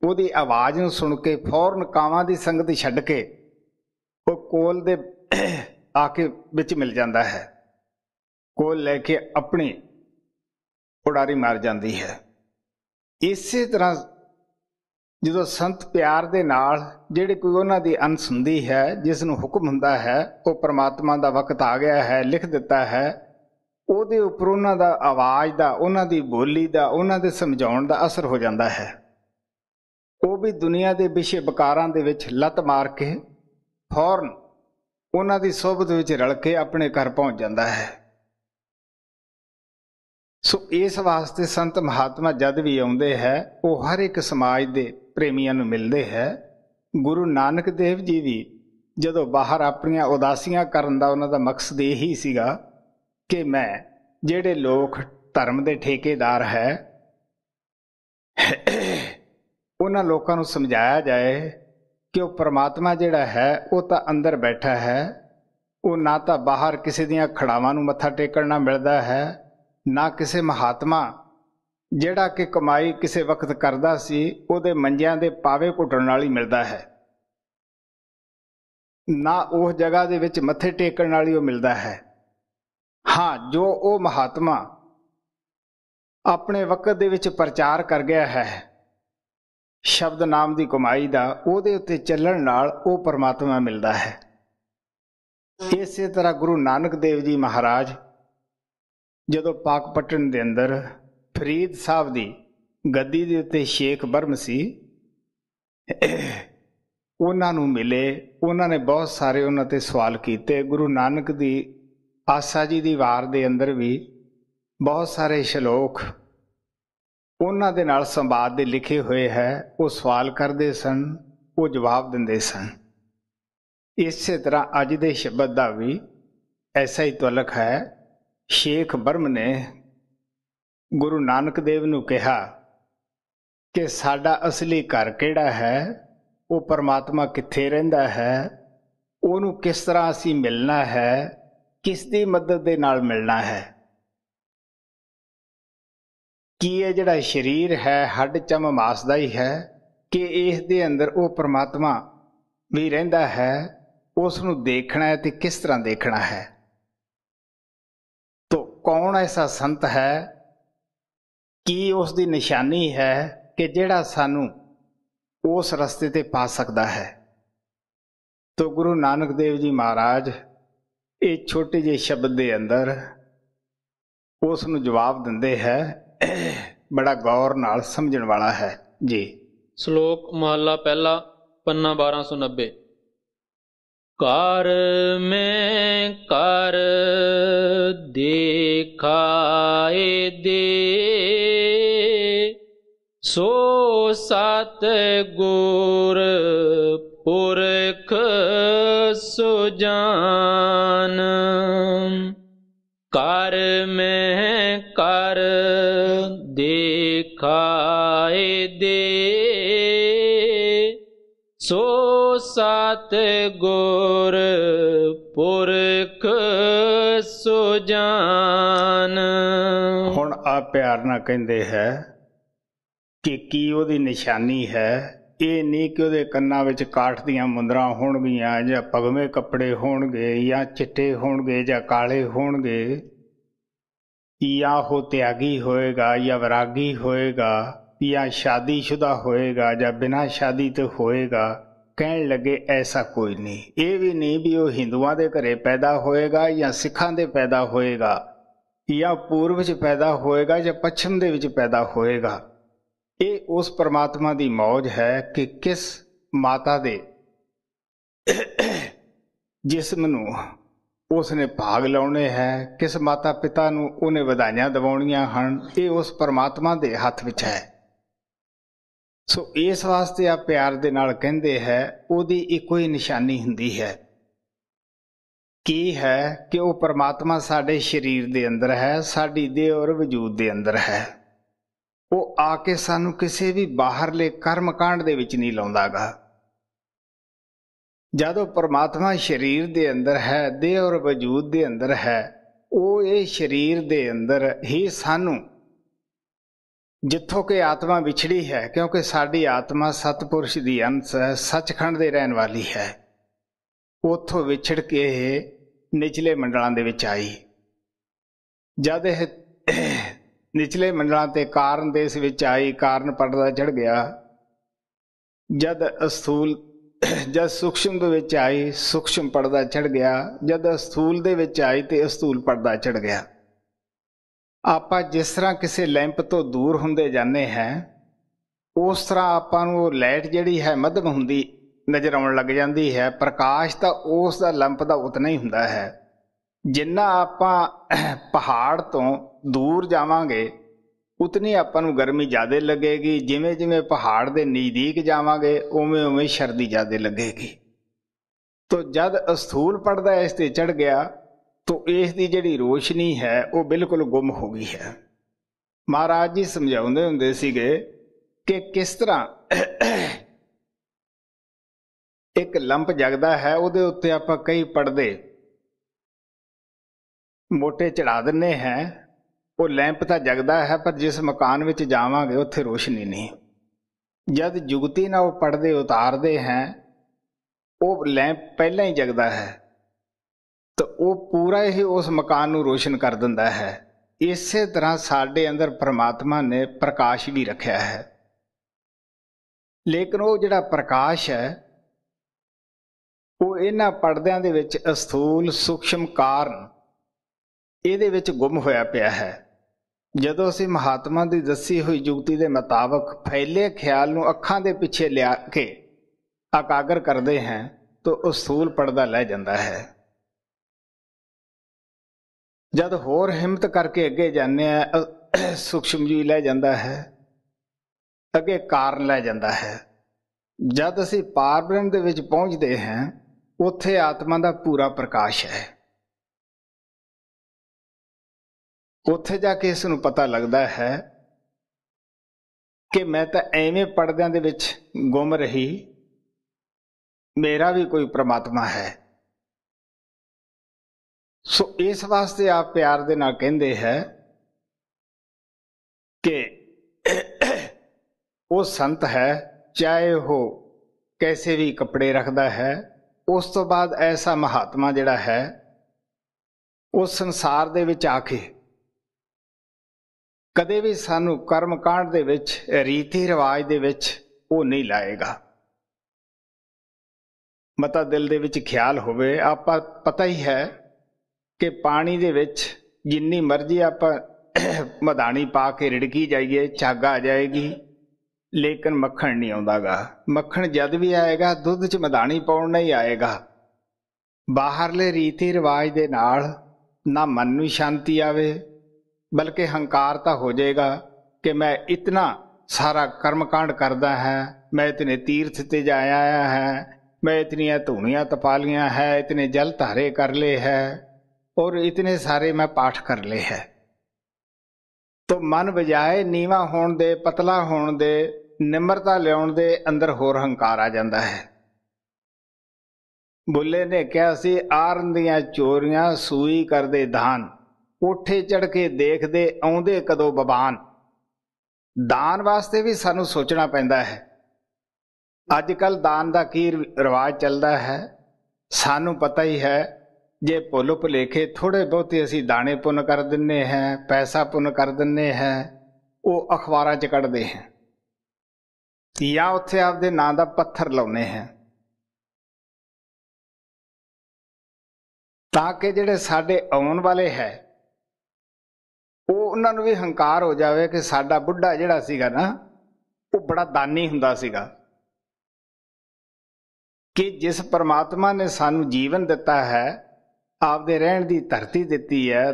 S2: ਉਹਦੀ ਆਵਾਜ਼ ਨੂੰ ਸੁਣ ਕੇ ਫੌਰਨ ਕਾਵਾਂ ਦੀ ਸੰਗਤ ਛੱਡ ਕੇ ਉਹ ਕੋਲ ਦੇ ਆ ਕੇ ਵਿੱਚ ਮਿਲ ਜਾਂਦਾ ਹੈ ਕੋਲ ਲੈ ਕੇ ਆਪਣੀ ਉਡਾਰੀ ਮਾਰ ਜਾਂਦੀ ਹੈ ਇਸੇ ਤਰ੍ਹਾਂ ਜਦੋਂ ਸੰਤ ਪਿਆਰ ਦੇ ਨਾਲ ਜਿਹੜੇ ਕੋਈ ਉਹਨਾਂ ਦੀ ਅੰਸ ਹੈ ਜਿਸ ਨੂੰ ਹੁਕਮ ਹੁੰਦਾ ਹੈ ਉਹ ਪ੍ਰਮਾਤਮਾ ਦਾ ਵਕਤ ਆ ਗਿਆ ਹੈ ਲਿਖ ਦਿੱਤਾ ਹੈ ਉਹਦੇ ਉੱਪਰ ਉਹਨਾਂ ਦਾ ਆਵਾਜ਼ ਦਾ ਉਹਨਾਂ ਦੀ ਬੋਲੀ ਦਾ ਉਹਨਾਂ ਦੇ ਸਮਝਾਉਣ ਦਾ ਅਸਰ ਹੋ ਜਾਂਦਾ ਹੈ ਉਹ ਵੀ ਦੁਨੀਆ ਦੇ ਵਿਸ਼ੇ ਵਿਕਾਰਾਂ ਦੇ ਵਿੱਚ ਲੱਤ ਮਾਰ ਕੇ ਫੌਰਨ ਉਹਨਾਂ ਦੀ ਸੋਭਤ ਵਿੱਚ ਰਲ ਕੇ ਆਪਣੇ ਘਰ ਪਹੁੰਚ ਜਾਂਦਾ ਹੈ ਸੋ ਇਸ ਵਾਸਤੇ ਸੰਤ ਮਹਾਤਮਾ ਜਦ ਵੀ ਆਉਂਦੇ ਹੈ ਉਹ ਹਰ ਇੱਕ ਸਮਾਜ ਦੇ ਪ੍ਰੇਮੀਆਂ ਨੂੰ ਮਿਲਦੇ ਹੈ ਗੁਰੂ ਨਾਨਕ ਦੇਵ ਜੀ ਵੀ ਜਦੋਂ ਬਾਹਰ ਆਪਣੀਆਂ ਉਦਾਸੀਆਂ ਕਰਨ ਦਾ ਉਹਨਾਂ ਦਾ ਮਕਸਦ ਇਹ ਹੀ ਸੀਗਾ ਕਿ ਮੈਂ ਜਿਹੜੇ ਲੋਕ ਧਰਮ ਦੇ ਠੇਕੇਦਾਰ ਹੈ ਉਹਨਾਂ ਲੋਕਾਂ ਨੂੰ ਸਮਝਾਇਆ ਜਾਏ ਕਿ ਉਹ ਪਰਮਾਤਮਾ ਜਿਹੜਾ ਹੈ ਉਹ ਤਾਂ ਅੰਦਰ ਬੈਠਾ ਹੈ ਉਹ ਨਾ ਤਾਂ ਬਾਹਰ ਕਿਸੇ ਦੀਆਂ ਖੜਾਵਾਂ ਨੂੰ ਮੱਥਾ ਟੇਕਣ ਨਾਲ ਮਿਲਦਾ ਹੈ ਨਾ ਕਿਸੇ ਮਹਾਤਮਾ ਜਿਹੜਾ ਕਿ ਕਮਾਈ ਕਿਸੇ ਵਕਤ ਕਰਦਾ ਸੀ ਉਹਦੇ ਮੰਜਿਆਂ ਦੇ ਪਾਵੇ ਘੁੱਟਣ ਨਾਲ ਹੀ ਮਿਲਦਾ ਹੈ ਨਾ ਉਹ ਜਗ੍ਹਾ ਦੇ ਵਿੱਚ ਮੱਥੇ ਟੇਕਣ ਨਾਲ ਹੀ ਉਹ ਮਿਲਦਾ ਹੈ ਹਾਂ ਜੋ ਉਹ ਮਹਾਤਮਾ ਆਪਣੇ ਵਕਤ ਦੇ ਵਿੱਚ ਪ੍ਰਚਾਰ ਕਰ ਗਿਆ ਹੈ ਸ਼ਬਦ ਨਾਮ ਦੀ ਕਮਾਈ ਦਾ ਉਹਦੇ ਉੱਤੇ ਚੱਲਣ ਨਾਲ ਉਹ ਪਰਮਾਤਮਾ ਮਿਲਦਾ ਹੈ ਇਸੇ ਤਰ੍ਹਾਂ ਗੁਰੂ ਨਾਨਕ ਦੇਵ ਜੀ ਮਹਾਰਾਜ ਜਦੋਂ ਪਾਕ ਪਟਨ ਦੇ ਅੰਦਰ ਫਰੀਦ ਸਾਹਿਬ ਦੀ ਗੱਦੀ ਦੇ ਉੱਤੇ ਸ਼ੇਖ ਬਰਮ ਸੀ ਉਹਨਾਂ ਨੂੰ ਮਿਲੇ ਉਹਨਾਂ ਨੇ ਬਹੁਤ ਸਾਰੇ ਉਹਨਾਂ ਤੇ ਸਵਾਲ ਕੀਤੇ ਗੁਰੂ ਨਾਨਕ ਦੀ ਆਸਾ ਜੀ ਦੀ ਵਾਰ ਦੇ ਅੰਦਰ ਵੀ ਬਹੁਤ ਸਾਰੇ ਸ਼ਲੋਕ ਉਹਨਾਂ ਦੇ ਨਾਲ ਸੰਵਾਦ ਦੇ ਲਿਖੇ ਹੋਏ ਹੈ ਉਹ ਸਵਾਲ ਕਰਦੇ ਸਨ ਉਹ ਜਵਾਬ ਦਿੰਦੇ ਸਨ ਇਸੇ ਤਰ੍ਹਾਂ ਅੱਜ ਦੇ ਸ਼ਬਦ ਦਾ ਵੀ ਐਸਾ ਹੀ ਤਲਕ ਹੈ ਸ਼ੇਖ ਬਰਮ ਨੇ ਗੁਰੂ ਨਾਨਕ ਦੇਵ ਨੂੰ ਕਿਹਾ ਕਿ ਸਾਡਾ ਅਸਲੀ ਘਰ ਕਿਹੜਾ ਹੈ ਉਹ ਪਰਮਾਤਮਾ ਕਿੱਥੇ ਰਹਿੰਦਾ ਹੈ ਉਹਨੂੰ ਕਿਸ ਤਰ੍ਹਾਂ ਅਸੀਂ ਮਿਲਣਾ ਹੈ ਕਿਸ ਦੀ ਮਦਦ ਦੇ ਨਾਲ ਮਿਲਣਾ ਹੈ ਕੀ ਇਹ ਜਿਹੜਾ ਸਰੀਰ ਹੈ ਹੱਡ ਚਮ ਮਾਸ ਦਾ ਹੀ ਹੈ ਕਿ ਇਸ ਦੇ ਅੰਦਰ ਉਹ ਪ੍ਰਮਾਤਮਾ ਵੀ ਰਹਿੰਦਾ ਹੈ ਉਸ ਨੂੰ ਦੇਖਣਾ ਹੈ ਤੇ ਕਿਸ ਤਰ੍ਹਾਂ ਦੇਖਣਾ ਹੈ ਤੋ ਕੌਣ ਐਸਾ ਸੰਤ ਹੈ ਕੀ ਉਸ ਦੀ ਨਿਸ਼ਾਨੀ ਹੈ ਕਿ ਜਿਹੜਾ ਸਾਨੂੰ ਉਸ ਰਸਤੇ ਤੇ ਪਾ ਸਕਦਾ ਹੈ ਤੋ ਗੁਰੂ ਨਾਨਕ ਦੇਵ ਜੀ ਮਹਾਰਾਜ ਇਹ ਛੋਟੇ ਜਿਹੇ ਸ਼ਬਦ ਦੇ ਅੰਦਰ ਉਸ ਨੂੰ ਜਵਾਬ ਦਿੰਦੇ ਹੈ ਬੜਾ ਗੌਰ ਨਾਲ ਸਮਝਣ ਵਾਲਾ ਹੈ ਜੀ ਸ਼ਲੋਕ
S3: ਮਹਲਾ ਪਹਿਲਾ ਪੰਨਾ 1290 ਕਰ ਮੈਂ ਕਰ ਦੇਖਾਏ ਦੇ ਸੋ ਸਤ ਗੁਰ ਪੁਰਖ ਸੁਜਾਨ ਕਰ ਮੈਂ ਦੇਖਾਏ ਦੇ ਸੋ ਸਤ ਗੁਰ
S2: ਪੁਰਖ ਸੁਜਾਨ ਹੁਣ ਆ ਪਿਆਰ ਨਾਲ ਕਹਿੰਦੇ ਹੈ ਕਿ ਕੀ ਉਹਦੀ ਨਿਸ਼ਾਨੀ ਹੈ ਇਹ ਨਹੀਂ ਕਿ ਉਹਦੇ ਕੰਨਾਂ ਵਿੱਚ ਕਾਠ ਦੀਆਂ ਮੁੰਦਰਾਂ ਹੋਣਗੀਆਂ ਜਾਂ ਪਗਵੇਂ ਕੱਪੜੇ ਹੋਣਗੇ ਜਾਂ ਚਿੱਟੇ ਹੋਣਗੇ ਜਾਂ ਕਾਲੇ ਹੋਣਗੇ ਜਾਂ ਉਹ ਤਿਆਗੀ ਹੋਏਗਾ ਜਾਂ ਵਿਰਾਗੀ ਹੋਏਗਾ ਜਾਂ ਸ਼ਾਦੀशुदा ਹੋਏਗਾ ਜਾਂ ਬਿਨਾ ਸ਼ਾਦੀ ਤੇ ਹੋਏਗਾ ਕਹਿਣ ਲੱਗੇ ਐਸਾ ਕੋਈ ਨਹੀਂ ਇਹ ਵੀ ਨਹੀਂ ਵੀ ਉਹ ਹਿੰਦੂਆਂ ਦੇ ਘਰੇ ਪੈਦਾ ਹੋਏਗਾ ਜਾਂ ਸਿੱਖਾਂ ਦੇ ਪੈਦਾ ਹੋਏਗਾ ਜਾਂ ਪੂਰਬ ਵਿੱਚ ਪੈਦਾ ਹੋਏਗਾ ਜਾਂ ਪੱਛਮ ਦੇ ਵਿੱਚ ਪੈਦਾ ਹੋਏਗਾ ਇਹ ਉਸ ਪਰਮਾਤਮਾ ਦੀ ਮੌਜ ਹੈ ਕਿ ਕਿਸ ਮਾਤਾ ਦੇ ਜਿਸਮ ਨੂੰ ਉਸ ਨੇ ਭਾਗ ਲਾਉਣੇ ਹੈ ਕਿਸ ਮਾਤਾ ਪਿਤਾ ਨੂੰ ਉਹਨੇ ਵਧਾਈਆਂ ਦਿਵਾਉਣੀਆਂ ਹਨ ਇਹ ਉਸ ਪਰਮਾਤਮਾ ਦੇ ਹੱਥ ਵਿੱਚ ਹੈ ਸੋ ਇਸ ਵਾਸਤੇ ਆ ਪਿਆਰ ਦੇ ਨਾਲ ਕਹਿੰਦੇ ਹੈ ਉਹਦੀ ਇੱਕੋ ਹੀ ਨਿਸ਼ਾਨੀ ਹੁੰਦੀ ਹੈ ਕੀ ਹੈ ਕਿ ਉਹ ਪਰਮਾਤਮਾ ਸਾਡੇ ਸਰੀਰ ਦੇ ਅੰਦਰ ਹੈ ਸਾਡੀ ਦੇਹ ਔਰ ਵਜੂਦ ਦੇ ਅੰਦਰ ਹੈ ਉਹ ਆ ਕੇ ਸਾਨੂੰ ਕਿਸੇ ਵੀ ਬਾਹਰਲੇ ਕਰਮਕਾਂਡ ਦੇ ਵਿੱਚ ਨਹੀਂ ਲਾਉਂਦਾਗਾ ਜਦੋਂ ਪਰਮਾਤਮਾ ਸਰੀਰ ਦੇ ਅੰਦਰ ਹੈ ਦੇਹ ਔਰ ਵਜੂਦ ਦੇ ਅੰਦਰ ਹੈ ਉਹ ਇਹ ਸਰੀਰ ਦੇ ਅੰਦਰ ਹੀ ਸਾਨੂੰ ਜਿੱਥੋਂ ਕਿ ਆਤਮਾ ਵਿਛੜੀ ਹੈ ਕਿਉਂਕਿ ਸਾਡੀ ਆਤਮਾ ਸਤਪੁਰਸ਼ ਦੀ ਅੰਸ਼ ਹੈ ਸੱਚਖੰਡ ਦੇ ਰਹਿਣ ਵਾਲੀ ਹੈ ਉਥੋਂ ਵਿਛੜ ਕੇ ਨਿਚਲੇ ਮੰਡਲਾਂ ਦੇ ਵਿੱਚ ਆਈ ਜਦ ਇਹ ਨਿਚਲੇ ਮੰਡਲਾਂ ਤੇ ਕਾਰਨ ਦੇਸ ਵਿੱਚ ਆਈ ਕਾਰਨ ਪੜਦਾ ਚੜ ਗਿਆ ਜਦ ਅਸੂਲ ਜਦ ਸੂਖਸ਼ਮ ਦੇ ਵਿੱਚ ਆਈ ਸੂਖਸ਼ਮ ਪਰਦਾ ਚੜ ਗਿਆ ਜਦ ਅਸਥੂਲ ਦੇ ਵਿੱਚ ਆਈ ਤੇ ਅਸਥੂਲ ਪਰਦਾ ਚੜ ਗਿਆ ਆਪਾਂ ਜਿਸ ਤਰ੍ਹਾਂ ਕਿਸੇ ਲੈਂਪ ਤੋਂ ਦੂਰ ਹੁੰਦੇ ਜਾਂਦੇ ਹਾਂ ਉਸ ਤਰ੍ਹਾਂ ਆਪਾਂ ਨੂੰ ਉਹ ਲਾਈਟ ਜਿਹੜੀ ਹੈ ਮਧਮ ਹੁੰਦੀ ਨਜ਼ਰ ਆਉਣ ਲੱਗ ਜਾਂਦੀ ਹੈ ਪ੍ਰਕਾਸ਼ ਤਾਂ ਉਸ ਦਾ ਲੰਪ ਦਾ ਉਤਨਾ ਹੀ ਹੁੰਦਾ ਹੈ ਜਿੰਨਾ ਆਪਾਂ ਪਹਾੜ ਤੋਂ ਦੂਰ ਜਾਵਾਂਗੇ ਉਤਨੀ ਆਪਾਂ ਨੂੰ ਗਰਮੀ ਜ਼ਿਆਦਾ ਲੱਗੇਗੀ ਜਿਵੇਂ ਜਿਵੇਂ ਪਹਾੜ ਦੇ ਨਜ਼ਦੀਕ ਜਾਵਾਂਗੇ ਉਵੇਂ ਉਵੇਂ ਸਰਦੀ ਜ਼ਿਆਦਾ ਲੱਗੇਗੀ ਤੋਂ ਜਦ ਅਸਥੂਲ ਪੜਦਾ ਇਸ ਤੇ ਚੜ ਗਿਆ ਤੋਂ ਇਸ ਦੀ ਜਿਹੜੀ ਰੋਸ਼ਨੀ ਹੈ ਉਹ ਬਿਲਕੁਲ ਗੁੰਮ ਹੋ ਗਈ ਹੈ ਮਹਾਰਾਜ ਜੀ ਸਮਝਾਉਂਦੇ ਹੁੰਦੇ ਸੀਗੇ ਕਿ ਕਿਸ ਤਰ੍ਹਾਂ
S1: ਇੱਕ ਲੰਪ ਜਗਦਾ ਹੈ ਉਹਦੇ ਉੱਤੇ ਆਪਾਂ ਕਈ ਪੜਦੇ ਮੋٹے ਚੜਾ ਦਿੰਨੇ ਹੈ ਉਹ ਲੈਂਪ ਤਾਂ
S2: ਜਗਦਾ ਹੈ ਪਰ ਜਿਸ ਮਕਾਨ ਵਿੱਚ ਜਾਵਾਂਗੇ ਉੱਥੇ ਰੋਸ਼ਨੀ ਨਹੀਂ ਜਦ ਜੁਗਤੀ ਨਾਲ ਉਹ ਪੜਦੇ ਉਤਾਰਦੇ ਹੈ ਉਹ ਲੈਂਪ ਪਹਿਲਾਂ ਹੀ ਜਗਦਾ ਹੈ ਤਾਂ ਉਹ ਪੂਰਾ ਹੀ ਉਸ ਮਕਾਨ ਨੂੰ ਰੋਸ਼ਨ ਕਰ ਦਿੰਦਾ ਹੈ ਇਸੇ ਤਰ੍ਹਾਂ ਸਾਡੇ ਅੰਦਰ ਪ੍ਰਮਾਤਮਾ ਨੇ ਪ੍ਰਕਾਸ਼ ਵੀ ਰੱਖਿਆ ਹੈ ਲੇਕਿਨ ਉਹ ਜਿਹੜਾ ਪ੍ਰਕਾਸ਼ ਹੈ ਉਹ ਇਹਨਾਂ ਪਰਦਿਆਂ ਦੇ ਵਿੱਚ ਅਸਥੂਲ ਸੂਖਸ਼ਮ ਕਾਰਨ ਇਹਦੇ ਵਿੱਚ ਗੁੰਮ ਹੋਇਆ ਪਿਆ ਹੈ ਜਦੋਂ ਅਸੀਂ ਮਹਾਤਮਾ ਦੀ ਦੱਸੀ ਹੋਈ ਯੁਕਤੀ ਦੇ ਮੁਤਾਬਕ ਫੈਲੇ ਖਿਆਲ ਨੂੰ ਅੱਖਾਂ ਦੇ ਪਿੱਛੇ ਲਿਆ ਕੇ ਆਕਾਗਰ ਕਰਦੇ ਹਾਂ ਤਾਂ ਉਸੂਲ ਪਰਦਾ ਲੈ ਜਾਂਦਾ ਹੈ ਜਦ ਹੋਰ ਹਿੰਮਤ ਕਰਕੇ ਅੱਗੇ ਜਾਂਦੇ ਆ ਸੂਖਸ਼ਮ ਜੀ ਲੈ ਜਾਂਦਾ ਹੈ ਅੱਗੇ ਕਾਰਨ ਲੈ ਜਾਂਦਾ ਹੈ
S1: ਜਦ ਅਸੀਂ ਪਾਰਬ੍ਰਹਮ ਦੇ ਵਿੱਚ ਪਹੁੰਚਦੇ ਹਾਂ ਉੱਥੇ ਆਤਮਾ ਦਾ ਪੂਰਾ ਪ੍ਰਕਾਸ਼ ਹੈ ਉੱਥੇ ਜਾ ਕੇ ਇਸ ਨੂੰ ਪਤਾ ਲੱਗਦਾ ਹੈ ਕਿ ਮੈਂ ਤਾਂ ਐਵੇਂ ਪਰਦਿਆਂ ਦੇ ਵਿੱਚ ਗੁੰਮ ਰਹੀ ਮੇਰਾ ਵੀ ਕੋਈ ਪ੍ਰਮਾਤਮਾ ਹੈ ਸੋ ਇਸ ਵਾਸਤੇ ਆਪ ਪਿਆਰ ਦੇ ਨਾਲ ਕਹਿੰਦੇ ਹੈ
S2: ਕਿ ਉਹ ਸੰਤ ਹੈ ਚਾਹੇ ਉਹ ਕੈਸੇ ਵੀ ਕੱਪੜੇ ਰੱਖਦਾ ਹੈ ਉਸ ਤੋਂ ਬਾਅਦ ਐਸਾ ਮਹਾਤਮਾ ਜਿਹੜਾ ਹੈ ਉਹ ਸੰਸਾਰ ਦੇ ਵਿੱਚ ਆ ਕੇ ਕਦੇ ਵੀ ਸਾਨੂੰ ਕਰਮ ਕਾਂਡ ਦੇ ਵਿੱਚ ਰੀਤੀ ਰਿਵਾਜ ਦੇ ਵਿੱਚ ਉਹ ਨਹੀਂ ਲਾਏਗਾ ਮਤਾ ਦਿਲ ਦੇ ਵਿੱਚ ਖਿਆਲ ਹੋਵੇ ਆਪਾਂ ਪਤਾ ਹੀ ਹੈ ਕਿ ਪਾਣੀ ਦੇ ਵਿੱਚ ਜਿੰਨੀ ਮਰਜ਼ੀ ਆਪਾਂ ਮਧਾਣੀ ਪਾ ਕੇ ਰਿੜਕੀ ਜਾਈਏ ਛਾਗ ਆ ਜਾਏਗੀ ਲੇਕਿਨ ਮੱਖਣ ਨਹੀਂ ਆਉਂਦਾਗਾ ਮੱਖਣ ਜਦ ਵੀ ਆਏਗਾ ਦੁੱਧ 'ਚ ਮਧਾਣੀ ਪਾਉਣ ਨਹੀਂ ਆਏਗਾ ਬਾਹਰਲੇ ਰੀਤੀ ਰਿਵਾਜ ਦੇ ਨਾਲ ਨਾ ਮਨ ਨੂੰ ਸ਼ਾਂਤੀ ਆਵੇ ਬਲਕਿ ਹੰਕਾਰ ਤਾਂ ਹੋ ਜਾਏਗਾ ਕਿ ਮੈਂ ਇਤਨਾ ਸਾਰਾ ਕਰਮਕਾਂਡ ਕਰਦਾ ਹੈ ਮੈਂ ਇਤਨੇ ਤੀਰਥ ਤੇ ਜਾਇਆ ਆਇਆ ਹੈ ਮੈਂ ਇਤਨੀਆਂ ਧੂਣੀਆਂ ਤਪਾਲੀਆਂ ਹੈ ਇਤਨੇ ਜਲ ਧਾਰੇ ਕਰ ਲਏ ਹੈ ਔਰ ਇਤਨੇ ਸਾਰੇ ਮੈਂ ਪਾਠ ਕਰ ਲਏ ਹੈ ਤੋ ਮਨ ਵਜਾਏ ਨੀਵਾ ਹੋਣ ਦੇ ਪਤਲਾ ਹੋਣ ਦੇ ਨਿਮਰਤਾ ਲਿਆਉਣ ਦੇ ਅੰਦਰ ਹੋਰ ਹੰਕਾਰ ਆ ਜਾਂਦਾ ਹੈ ਬੁੱਲੇ ਨੇ ਕਿਹਾ ਸੀ ਆਰਨ ਦੀਆਂ ਚੋਰੀਆਂ ਸੂਈ ਕਰਦੇ ਧਾਨ ਕੋਠੇ ਚੜ ਕੇ ਦੇਖਦੇ ਆਉਂਦੇ ਕਦੋਂ ਬਬਾਨ ਦਾਨ ਵਾਸਤੇ ਵੀ ਸਾਨੂੰ ਸੋਚਣਾ ਪੈਂਦਾ ਹੈ ਅੱਜ ਕੱਲ ਦਾਨ ਦਾ ਕੀ ਰਿਵਾਜ ਚੱਲਦਾ ਹੈ ਸਾਨੂੰ ਪਤਾ ਹੀ ਹੈ ਜੇ ਭੁੱਲ ਭੁਲੇਖੇ ਥੋੜੇ ਬਹੁਤੇ ਅਸੀਂ ਦਾਣੇ ਪੁੰਨ ਕਰ ਦਿੰਨੇ ਹੈ ਪੈਸਾ ਪੁੰਨ ਕਰ ਦਿੰਨੇ
S1: ਹੈ ਉਹ ਅਖਬਾਰਾਂ 'ਚ ਕੱਢਦੇ ਹੈ ਜਾਂ ਉੱਥੇ ਆਪਦੇ ਨਾਂ ਦਾ ਪੱਥਰ ਲਾਉਨੇ ਹੈ ਤਾਂ ਕਿ ਜਿਹੜੇ ਸਾਡੇ ਆਉਣ ਵਾਲੇ ਹੈ ਉਹ ਉਹਨਾਂ ਨੂੰ ਵੀ ਹੰਕਾਰ
S2: ਹੋ ਜਾਵੇ ਕਿ ਸਾਡਾ ਬੁੱਢਾ ਜਿਹੜਾ ਸੀਗਾ ਨਾ ਉਹ ਬੜਾ ਦਾਨੀ ਹੁੰਦਾ ਸੀਗਾ ਕਿ ਜਿਸ ਪਰਮਾਤਮਾ ਨੇ ਸਾਨੂੰ ਜੀਵਨ ਦਿੱਤਾ ਹੈ ਆਪਦੇ ਰਹਿਣ ਦੀ ਧਰਤੀ ਦਿੱਤੀ ਹੈ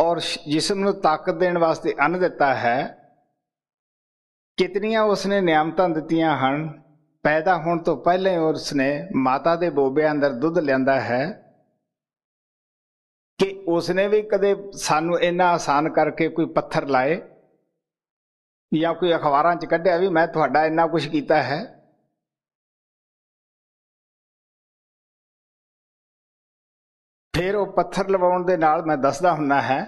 S2: ਔਰ ਜਿਸਮ ਨੂੰ ਤਾਕਤ ਦੇਣ ਵਾਸਤੇ ਅੰਨ ਦਿੱਤਾ ਹੈ ਕਿਤਨੀਆਂ ਉਸਨੇ ਨਿਯਮਤਾਂ ਦਿੱਤੀਆਂ ਹਨ ਪੈਦਾ ਹੋਣ ਤੋਂ ਪਹਿਲਾਂ ਉਸਨੇ ਮਾਤਾ ਦੇ ਬੋਬੇ ਅੰਦਰ ਦੁੱਧ ਲਿਆਂਦਾ ਹੈ ਕਿ ਉਸਨੇ ਵੀ ਕਦੇ ਸਾਨੂੰ ਇੰਨਾ ਆਸਾਨ ਕਰਕੇ ਕੋਈ
S1: ਪੱਥਰ ਲਾਏ ਜਾਂ ਕੋਈ ਅਖਬਾਰਾਂ 'ਚ ਕੱਢਿਆ ਵੀ ਮੈਂ ਤੁਹਾਡਾ ਇੰਨਾ ਕੁਝ ਕੀਤਾ ਹੈ ਫਿਰ ਉਹ ਪੱਥਰ ਲਵਾਉਣ ਦੇ ਨਾਲ ਮੈਂ ਦੱਸਦਾ ਹੁੰਨਾ ਹੈ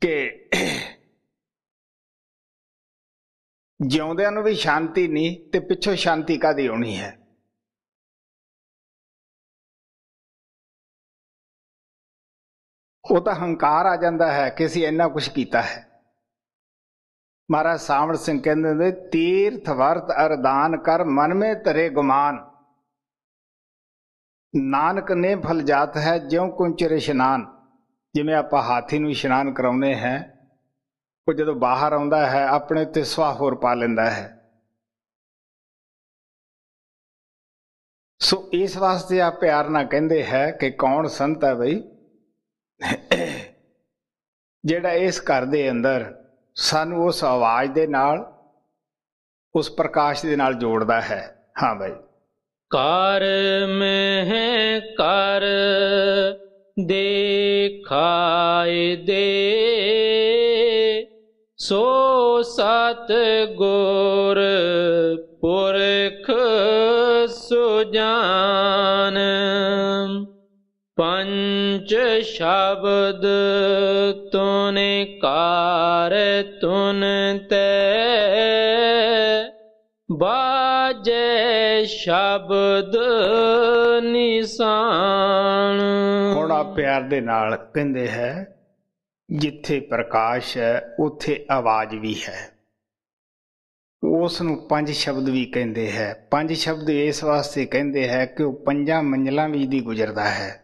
S1: ਕਿ ਜਿਉਂਦਿਆਂ ਨੂੰ ਵੀ ਸ਼ਾਂਤੀ ਨਹੀਂ ਤੇ ਪਿੱਛੋਂ ਸ਼ਾਂਤੀ ਕਾਦੀ ਆਉਣੀ ਹੈ ਉਹ ਤਾਂ ਹੰਕਾਰ ਆ ਜਾਂਦਾ ਹੈ ਕਿ ਅਸੀਂ ਇੰਨਾ ਕੁਝ ਕੀਤਾ ਹੈ ਮਹਾਰਾਜ ਸਾਵਣ ਸਿੰਘ ਕਹਿੰਦੇ ਨੇ ਤੀਰਥ ਵਰਤ ਅਰਦਾਨ
S2: ਕਰ ਮਨ ਮੇ ਤਰੇ ਗੁਮਾਨ ਨਾਨਕ ਨੇ ਫਲ ਜਾਤ ਹੈ ਜਿਉ ਕੁੰਚਰ ਇਸ਼ਨਾਨ ਜਿਵੇਂ ਆਪਾਂ ਹਾਥੀ ਨੂੰ ਇਸ਼ਨਾਨ ਕਰਾਉਨੇ ਹੈ
S1: ਉਹ ਜਦੋਂ ਬਾਹਰ ਆਉਂਦਾ ਹੈ ਆਪਣੇ ਤੇ ਸਵਾਹ ਹੋਰ ਪਾ ਲੈਂਦਾ ਹੈ ਸੋ ਇਸ ਵਾਸਤੇ ਆ ਪਿਆਰ ਨਾਲ ਕਹਿੰਦੇ ਹੈ
S2: ਕਿ ਕੌਣ ਸੰਤ ਹੈ ਬਈ ਜਿਹੜਾ ਇਸ ਘਰ ਦੇ ਅੰਦਰ ਸਾਨੂੰ ਉਸ ਆਵਾਜ਼ ਦੇ ਨਾਲ ਉਸ ਪ੍ਰਕਾਸ਼ ਦੇ ਨਾਲ ਜੋੜਦਾ ਹੈ ਹਾਂ ਭਾਈ
S3: ਕਰ ਮਹਿ ਕਰ ਦੇਖਾਏ ਦੇ ਸੋ ਸਤ ਗੁਰ ਪੁਰਖ ਸੁਜਾਨ ਪੰਜ ਸ਼ਬਦ ਤੁਨ ਕਾਰ ਤੁਨ ਤੇ
S2: ਬਾਜੇ ਸ਼ਬਦ ਨਿਸ਼ਾਨ ਬੜਾ ਪਿਆਰ ਦੇ ਨਾਲ ਕਹਿੰਦੇ ਹੈ ਜਿੱਥੇ ਪ੍ਰਕਾਸ਼ ਹੈ ਉੱਥੇ ਆਵਾਜ਼ ਵੀ ਹੈ ਉਸ ਨੂੰ ਪੰਜ ਸ਼ਬਦ ਵੀ ਕਹਿੰਦੇ ਹੈ ਪੰਜ ਸ਼ਬਦ ਇਸ ਵਾਸਤੇ ਕਹਿੰਦੇ ਹੈ ਕਿ ਉਹ ਪੰਜਾਂ ਮੰਜ਼ਲਾਂ ਵਿੱਚ ਦੀ ਗੁਜ਼ਰਦਾ ਹੈ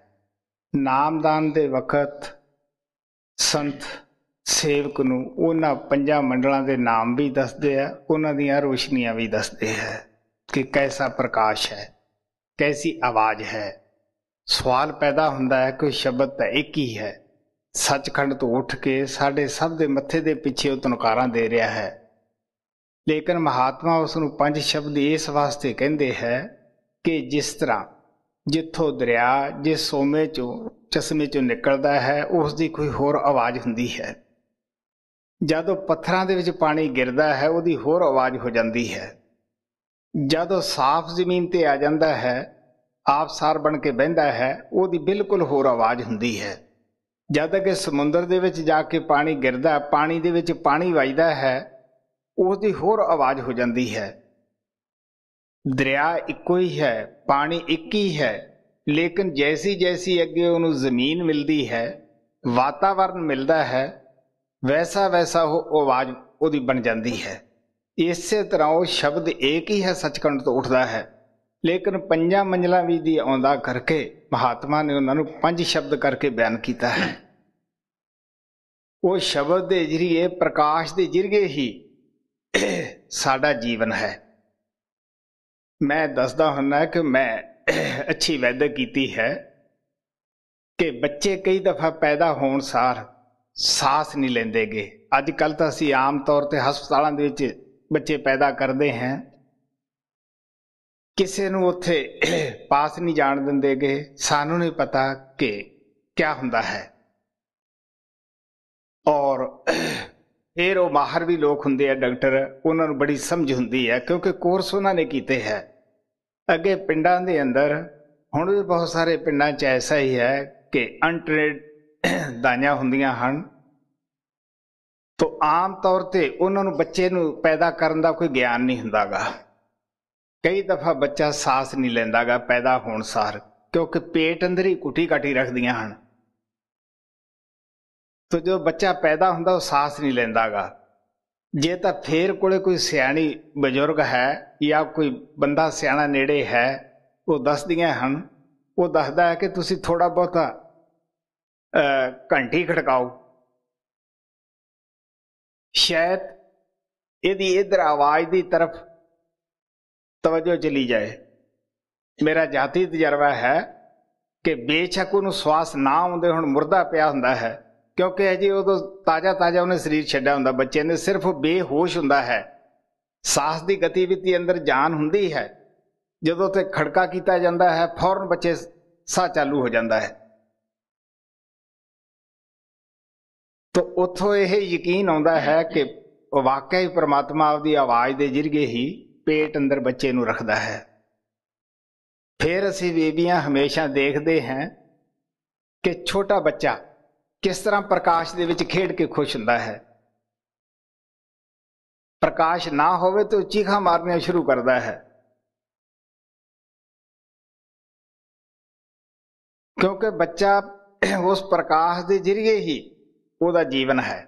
S2: ਨਾਮਦਾਨ ਦੇ ਵਕਤ ਸੰਤ ਸੇਵਕ ਨੂੰ ਉਹਨਾਂ ਪੰਜਾਂ ਮੰਡਲਾਂ ਦੇ ਨਾਮ ਵੀ ਦੱਸਦੇ ਆ ਉਹਨਾਂ ਦੀਆਂ ਰੋਸ਼ਨੀਆਂ ਵੀ ਦੱਸਦੇ ਆ ਕਿ ਕੈਸਾ ਪ੍ਰਕਾਸ਼ ਹੈ ਕੈਸੀ ਆਵਾਜ਼ ਹੈ ਸਵਾਲ ਪੈਦਾ ਹੁੰਦਾ ਹੈ ਕਿ ਸ਼ਬਦ ਤਾਂ ਇੱਕ ਹੀ ਹੈ ਸੱਚਖੰਡ ਤੋਂ ਉੱਠ ਕੇ ਸਾਡੇ ਸਭ ਦੇ ਮੱਥੇ ਦੇ ਪਿੱਛੇ ਉਹ ਤਨਕਾਰਾਂ ਦੇ ਰਿਹਾ ਹੈ ਲੇਕਿਨ ਮਹਾਤਮਾ ਉਸ ਨੂੰ ਪੰਜ ਸ਼ਬਦ ਇਸ ਵਾਸਤੇ ਕਹਿੰਦੇ ਹੈ ਕਿ ਜਿਸ ਤਰ੍ਹਾਂ ਜਿੱਥੋਂ ਦਰਿਆ ਜੇ ਸੋਮੇ ਚੋਂ ਚਸ਼ਮੇ ਚੋਂ ਨਿਕਲਦਾ ਹੈ ਉਸ ਦੀ ਕੋਈ ਹੋਰ ਆਵਾਜ਼ ਹੁੰਦੀ ਹੈ ਜਦੋਂ ਪੱਥਰਾਂ ਦੇ ਵਿੱਚ ਪਾਣੀ ਗਿਰਦਾ ਹੈ ਉਹਦੀ ਹੋਰ ਆਵਾਜ਼ ਹੋ ਜਾਂਦੀ ਹੈ ਜਦੋਂ ਸਾਫ਼ ਜ਼ਮੀਨ ਤੇ ਆ ਜਾਂਦਾ ਹੈ ਆਪਸਾਰ ਬਣ ਕੇ ਬਹਿੰਦਾ ਹੈ ਉਹਦੀ ਬਿਲਕੁਲ ਹੋਰ ਆਵਾਜ਼ ਹੁੰਦੀ ਹੈ ਜਦ ਕਿ ਸਮੁੰਦਰ ਦੇ ਵਿੱਚ ਜਾ ਕੇ ਪਾਣੀ ਗਿਰਦਾ ਪਾਣੀ ਦੇ ਵਿੱਚ ਪਾਣੀ ਵੱਜਦਾ ਹੈ ਉਸ ਦੀ ਹੋਰ ਆਵਾਜ਼ ਹੋ ਜਾਂਦੀ ਹੈ ਦਰਿਆ ਇੱਕੋ ਹੀ ਹੈ ਪਾਣੀ ਇੱਕ ਹੀ ਹੈ ਲੇਕਿਨ ਜੈਸੀ ਜੈਸੀ ਅੱਗੇ ਉਹਨੂੰ ਜ਼ਮੀਨ ਮਿਲਦੀ ਹੈ ਵਾਤਾਵਰਨ ਮਿਲਦਾ ਹੈ ਵੈਸਾ ਵੈਸਾ ਉਹ ਆਵਾਜ਼ ਉਹਦੀ ਬਣ ਜਾਂਦੀ ਹੈ ਇਸੇ ਤਰ੍ਹਾਂ ਉਹ ਸ਼ਬਦ ਇੱਕ ਹੀ ਹੈ ਸੱਚਖੰਡ ਤੋਂ ਉੱਠਦਾ ਹੈ ਲੇਕਿਨ ਪੰਜਾਂ ਮੰਜ਼ਲਾਂ ਵੀ ਦੀ ਆਉਂਦਾ ਕਰਕੇ ਮਹਾਤਮਾ ਨੇ ਉਹਨਾਂ ਨੂੰ ਪੰਜ ਸ਼ਬਦ ਕਰਕੇ ਬਿਆਨ ਕੀਤਾ ਹੈ ਉਹ ਸ਼ਬਦ ਦੇ ਜਰੀਏ ਪ੍ਰਕਾਸ਼ ਦੇ ਜਰੀਏ ਹੀ ਸਾਡਾ ਜੀਵਨ ਹੈ ਮੈਂ ਦੱਸਦਾ ਹੁੰਦਾ ਕਿ ਮੈਂ ਅੱਛੀ ਵੈਦਕ ਕੀਤੀ ਹੈ ਕਿ ਬੱਚੇ ਕਈ ਦਫਾ ਪੈਦਾ ਹੋਣ ਸਾਰ ਸਾਹ ਨਹੀਂ ਲੈਂਦੇਗੇ ਅੱਜ ਕੱਲ ਤਾਂ ਅਸੀਂ ਆਮ ਤੌਰ ਤੇ ਹਸਪਤਾਲਾਂ ਦੇ ਵਿੱਚ ਬੱਚੇ ਪੈਦਾ ਕਰਦੇ ਹਾਂ ਕਿਸੇ ਨੂੰ ਉੱਥੇ ਪਾਸ ਨਹੀਂ ਜਾਣ ਦਿੰਦੇਗੇ ਸਾਨੂੰ ਨਹੀਂ ਪਤਾ ਕਿ ਕੀ ਹੁੰਦਾ ਹੈ ਔਰ ਫਿਰ ਉਹ ਮਾਹਰ ਵੀ ਲੋਕ ਹੁੰਦੇ ਆ ਡਾਕਟਰ ਉਹਨਾਂ ਨੂੰ ਬੜੀ ਸਮਝ ਹੁੰਦੀ ਹੈ ਕਿਉਂਕਿ ਕੋਰਸ ਉਹਨਾਂ ਨੇ ਕੀਤੇ ਹੈ ਅੱਗੇ ਪਿੰਡਾਂ ਦੇ ਅੰਦਰ ਹੁਣ ਵੀ ਬਹੁਤ ਸਾਰੇ ਪਿੰਡਾਂ 'ਚ ਐਸਾ ਹੀ ਹੈ ਕਿ ਅਨਟ੍ਰੇਡ ਦਾਣੀਆਂ ਹੁੰਦੀਆਂ ਹਨ ਤੋਂ ਆਮ ਤੌਰ ਤੇ ਉਹਨਾਂ ਨੂੰ ਬੱਚੇ ਨੂੰ ਪੈਦਾ ਕਰਨ ਦਾ ਕੋਈ ਗਿਆਨ ਨਹੀਂ ਹੁੰਦਾਗਾ ਕਈ ਦਫਾ ਬੱਚਾ ਸਾਹ ਨਹੀਂ ਲੈਂਦਾਗਾ ਪੈਦਾ ਹੋਣ ਸਾਰ ਕਿਉਂਕਿ ਪੇਟ ਅੰਦਰ ਹੀ ਕੁੱਟੀ ਕਾਟੀ ਰੱਖਦੀਆਂ ਹਨ ਤੋ ਜਦੋਂ ਬੱਚਾ ਪੈਦਾ ਹੁੰਦਾ ਉਹ ਸਾਹ ਨਹੀਂ ਲੈਂਦਾਗਾ ਜੇ ਤਾਂ ਫੇਰ ਕੋਲੇ ਕੋਈ ਸਿਆਣੀ ਬਜ਼ੁਰਗ ਹੈ ਜਾਂ ਕੋਈ ਬੰਦਾ ਸਿਆਣਾ ਨੇੜੇ ਹੈ ਉਹ ਦੱਸਦੀਆਂ ਹਨ ਉਹ ਦੱਸਦਾ ਹੈ ਕਿ ਤੁਸੀਂ ਥੋੜਾ
S1: ਬਹੁਤਾ ਘੰਟੀ ਖੜਕਾਓ ਸ਼ਾਇਦ ਇਹਦੀ ਇਧਰ ਆਵਾਜ਼ ਦੀ ਤਰਫ
S2: ਤਵੱਜੋ ਚਲੀ ਜਾਏ ਮੇਰਾ ਜਾਤੀ ਤਜਰਬਾ ਹੈ ਕਿ ਬੇਸ਼ੱਕ ਉਹਨੂੰ ਸਵਾਸ ਨਾ ਆਉਂਦੇ ਹੁਣ ਮੁਰਦਾ ਪਿਆ ਹੁੰਦਾ ਹੈ ਕਿਉਂਕਿ ਅਜੇ ਉਦੋਂ ਤਾਜ਼ਾ ਤਾਜ਼ਾ ਉਹਨੇ ਸਰੀਰ ਛੱਡਿਆ ਹੁੰਦਾ ਬੱਚੇ ਨੇ ਸਿਰਫ ਬੇਹੋਸ਼ ਹੁੰਦਾ ਹੈ ਸਾਹ ਦੀ ਗਤੀਵਿਧੀ ਅੰਦਰ ਜਾਨ
S1: ਹੁੰਦੀ ਹੈ ਜਦੋਂ ਤੇ ਖੜਕਾ ਕੀਤਾ ਜਾਂਦਾ ਹੈ ਫੌਰਨ ਬੱਚੇ ਸਾਹ ਚਾਲੂ ਹੋ ਜਾਂਦਾ ਹੈ ਤੋ ਉਥੋਂ ਇਹ ਯਕੀਨ
S2: ਆਉਂਦਾ ਹੈ ਕਿ ਵਾਕਈ ਪ੍ਰਮਾਤਮਾ ਆਪਦੀ ਆਵਾਜ਼ ਦੇ ਜਿਰਗੇ ਹੀ ਪੇਟ ਅੰਦਰ ਬੱਚੇ ਨੂੰ ਰੱਖਦਾ ਹੈ ਫਿਰ ਅਸੀਂ ਬੇਬੀਆਂ ਹਮੇਸ਼ਾ ਦੇਖਦੇ ਹਾਂ ਕਿ ਛੋਟਾ ਬੱਚਾ ਕਿਸ ਤਰ੍ਹਾਂ ਪ੍ਰਕਾਸ਼ ਦੇ ਵਿੱਚ ਖੇਡ ਕੇ ਖੁਸ਼ ਹੁੰਦਾ ਹੈ
S1: ਪ੍ਰਕਾਸ਼ ਨਾ ਹੋਵੇ ਤਾਂ ਚੀਖਾਂ ਮਾਰਨੀਆਂ ਸ਼ੁਰੂ ਕਰਦਾ ਹੈ ਕਿਉਂਕਿ ਬੱਚਾ ਉਸ ਪ੍ਰਕਾਸ਼ ਦੇ ਜ਼ਰੀਏ ਹੀ ਉਹਦਾ ਜੀਵਨ ਹੈ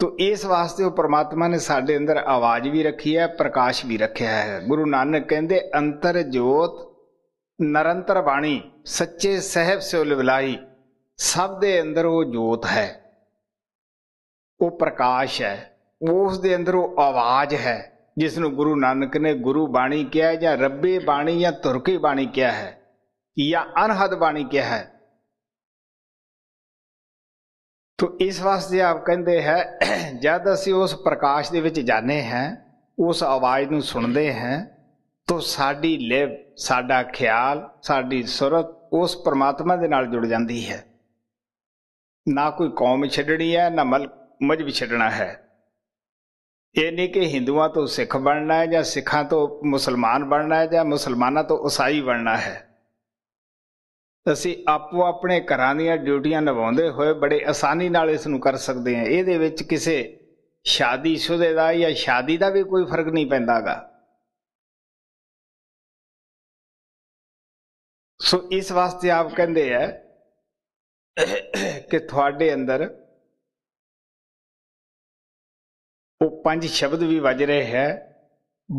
S2: ਤੋ ਇਸ ਵਾਸਤੇ ਉਹ ਪ੍ਰਮਾਤਮਾ ਨੇ ਸਾਡੇ ਅੰਦਰ ਆਵਾਜ਼ ਵੀ ਰੱਖੀ ਹੈ ਪ੍ਰਕਾਸ਼ ਵੀ ਰੱਖਿਆ ਹੈ ਗੁਰੂ ਨਾਨਕ ਕਹਿੰਦੇ ਅੰਤਰ ਜੋਤ ਨਰੰਤਰ ਬਾਣੀ ਸੱਚੇ ਸਹਿਬ ਸੋ ਲਿਵਲਾਈ ਸਭ ਦੇ ਅੰਦਰ ਉਹ ਜੋਤ ਹੈ ਉਹ ਪ੍ਰਕਾਸ਼ ਹੈ ਉਸ ਦੇ ਅੰਦਰ ਉਹ ਆਵਾਜ਼ ਹੈ ਜਿਸ ਨੂੰ ਗੁਰੂ ਨਾਨਕ ਨੇ ਗੁਰੂ ਬਾਣੀ ਕਿਹਾ ਜਾਂ ਰੱਬੇ ਬਾਣੀ ਜਾਂ ਤੁਰਕੀ ਬਾਣੀ ਕਿਹਾ ਹੈ ਜਾਂ ਅਨਹਦ ਬਾਣੀ ਕਿਹਾ ਹੈ ਤੋ ਇਸ ਵਾਸਤੇ ਆਪ ਕਹਿੰਦੇ ਹੈ ਜਦ ਅਸੀਂ ਉਸ ਪ੍ਰਕਾਸ਼ ਦੇ ਵਿੱਚ ਜਾਣੇ ਹਾਂ ਉਸ ਆਵਾਜ਼ ਨੂੰ ਸੁਣਦੇ ਹਾਂ ਤੋ ਸਾਡੀ ਲਿਵ ਸਾਡਾ ਖਿਆਲ ਸਾਡੀ ਸੁਰਤ ਉਸ ਪਰਮਾਤਮਾ ਦੇ ਨਾਲ ਜੁੜ ਜਾਂਦੀ ਹੈ ਨਾ ਕੋਈ ਕੌਮ ਛੱਡਣੀ ਹੈ ਨਾ ਮਲ ਮਜਬ ਛੱਡਣਾ ਹੈ ਇਹ ਨਹੀਂ ਕਿ ਹਿੰਦੂਆਂ ਤੋਂ ਸਿੱਖ ਬਣਨਾ ਹੈ ਜਾਂ ਸਿੱਖਾਂ ਤੋਂ ਮੁਸਲਮਾਨ ਬਣਨਾ ਹੈ ਜਾਂ ਮੁਸਲਮਾਨਾਂ ਤੋਂ ਈਸਾਈ ਬਣਨਾ ਹੈ ਅਸੀਂ ਆਪੋ ਆਪਣੇ ਘਰਾਂ ਦੀਆਂ ਡਿਊਟੀਆਂ ਨਿਭਾਉਂਦੇ ਹੋਏ ਬੜੇ ਆਸਾਨੀ ਨਾਲ ਇਸ ਨੂੰ
S1: ਕਰ ਸਕਦੇ ਹਾਂ ਇਹਦੇ ਵਿੱਚ ਕਿਸੇ ਸ਼ਾਦੀ ਸੁਦੇ ਦਾ ਜਾਂ ਸ਼ਾਦੀ ਦਾ ਵੀ ਕੋਈ ਫਰਕ ਨਹੀਂ ਪੈਂਦਾਗਾ ਸੋ ਇਸ ਵਾਸਤੇ ਆਪ ਕਹਿੰਦੇ ਆ ਕਿ ਤੁਹਾਡੇ ਅੰਦਰ ਉਹ ਪੰਜ ਸ਼ਬਦ ਵੀ ਵੱਜ ਰਹੇ ਹੈ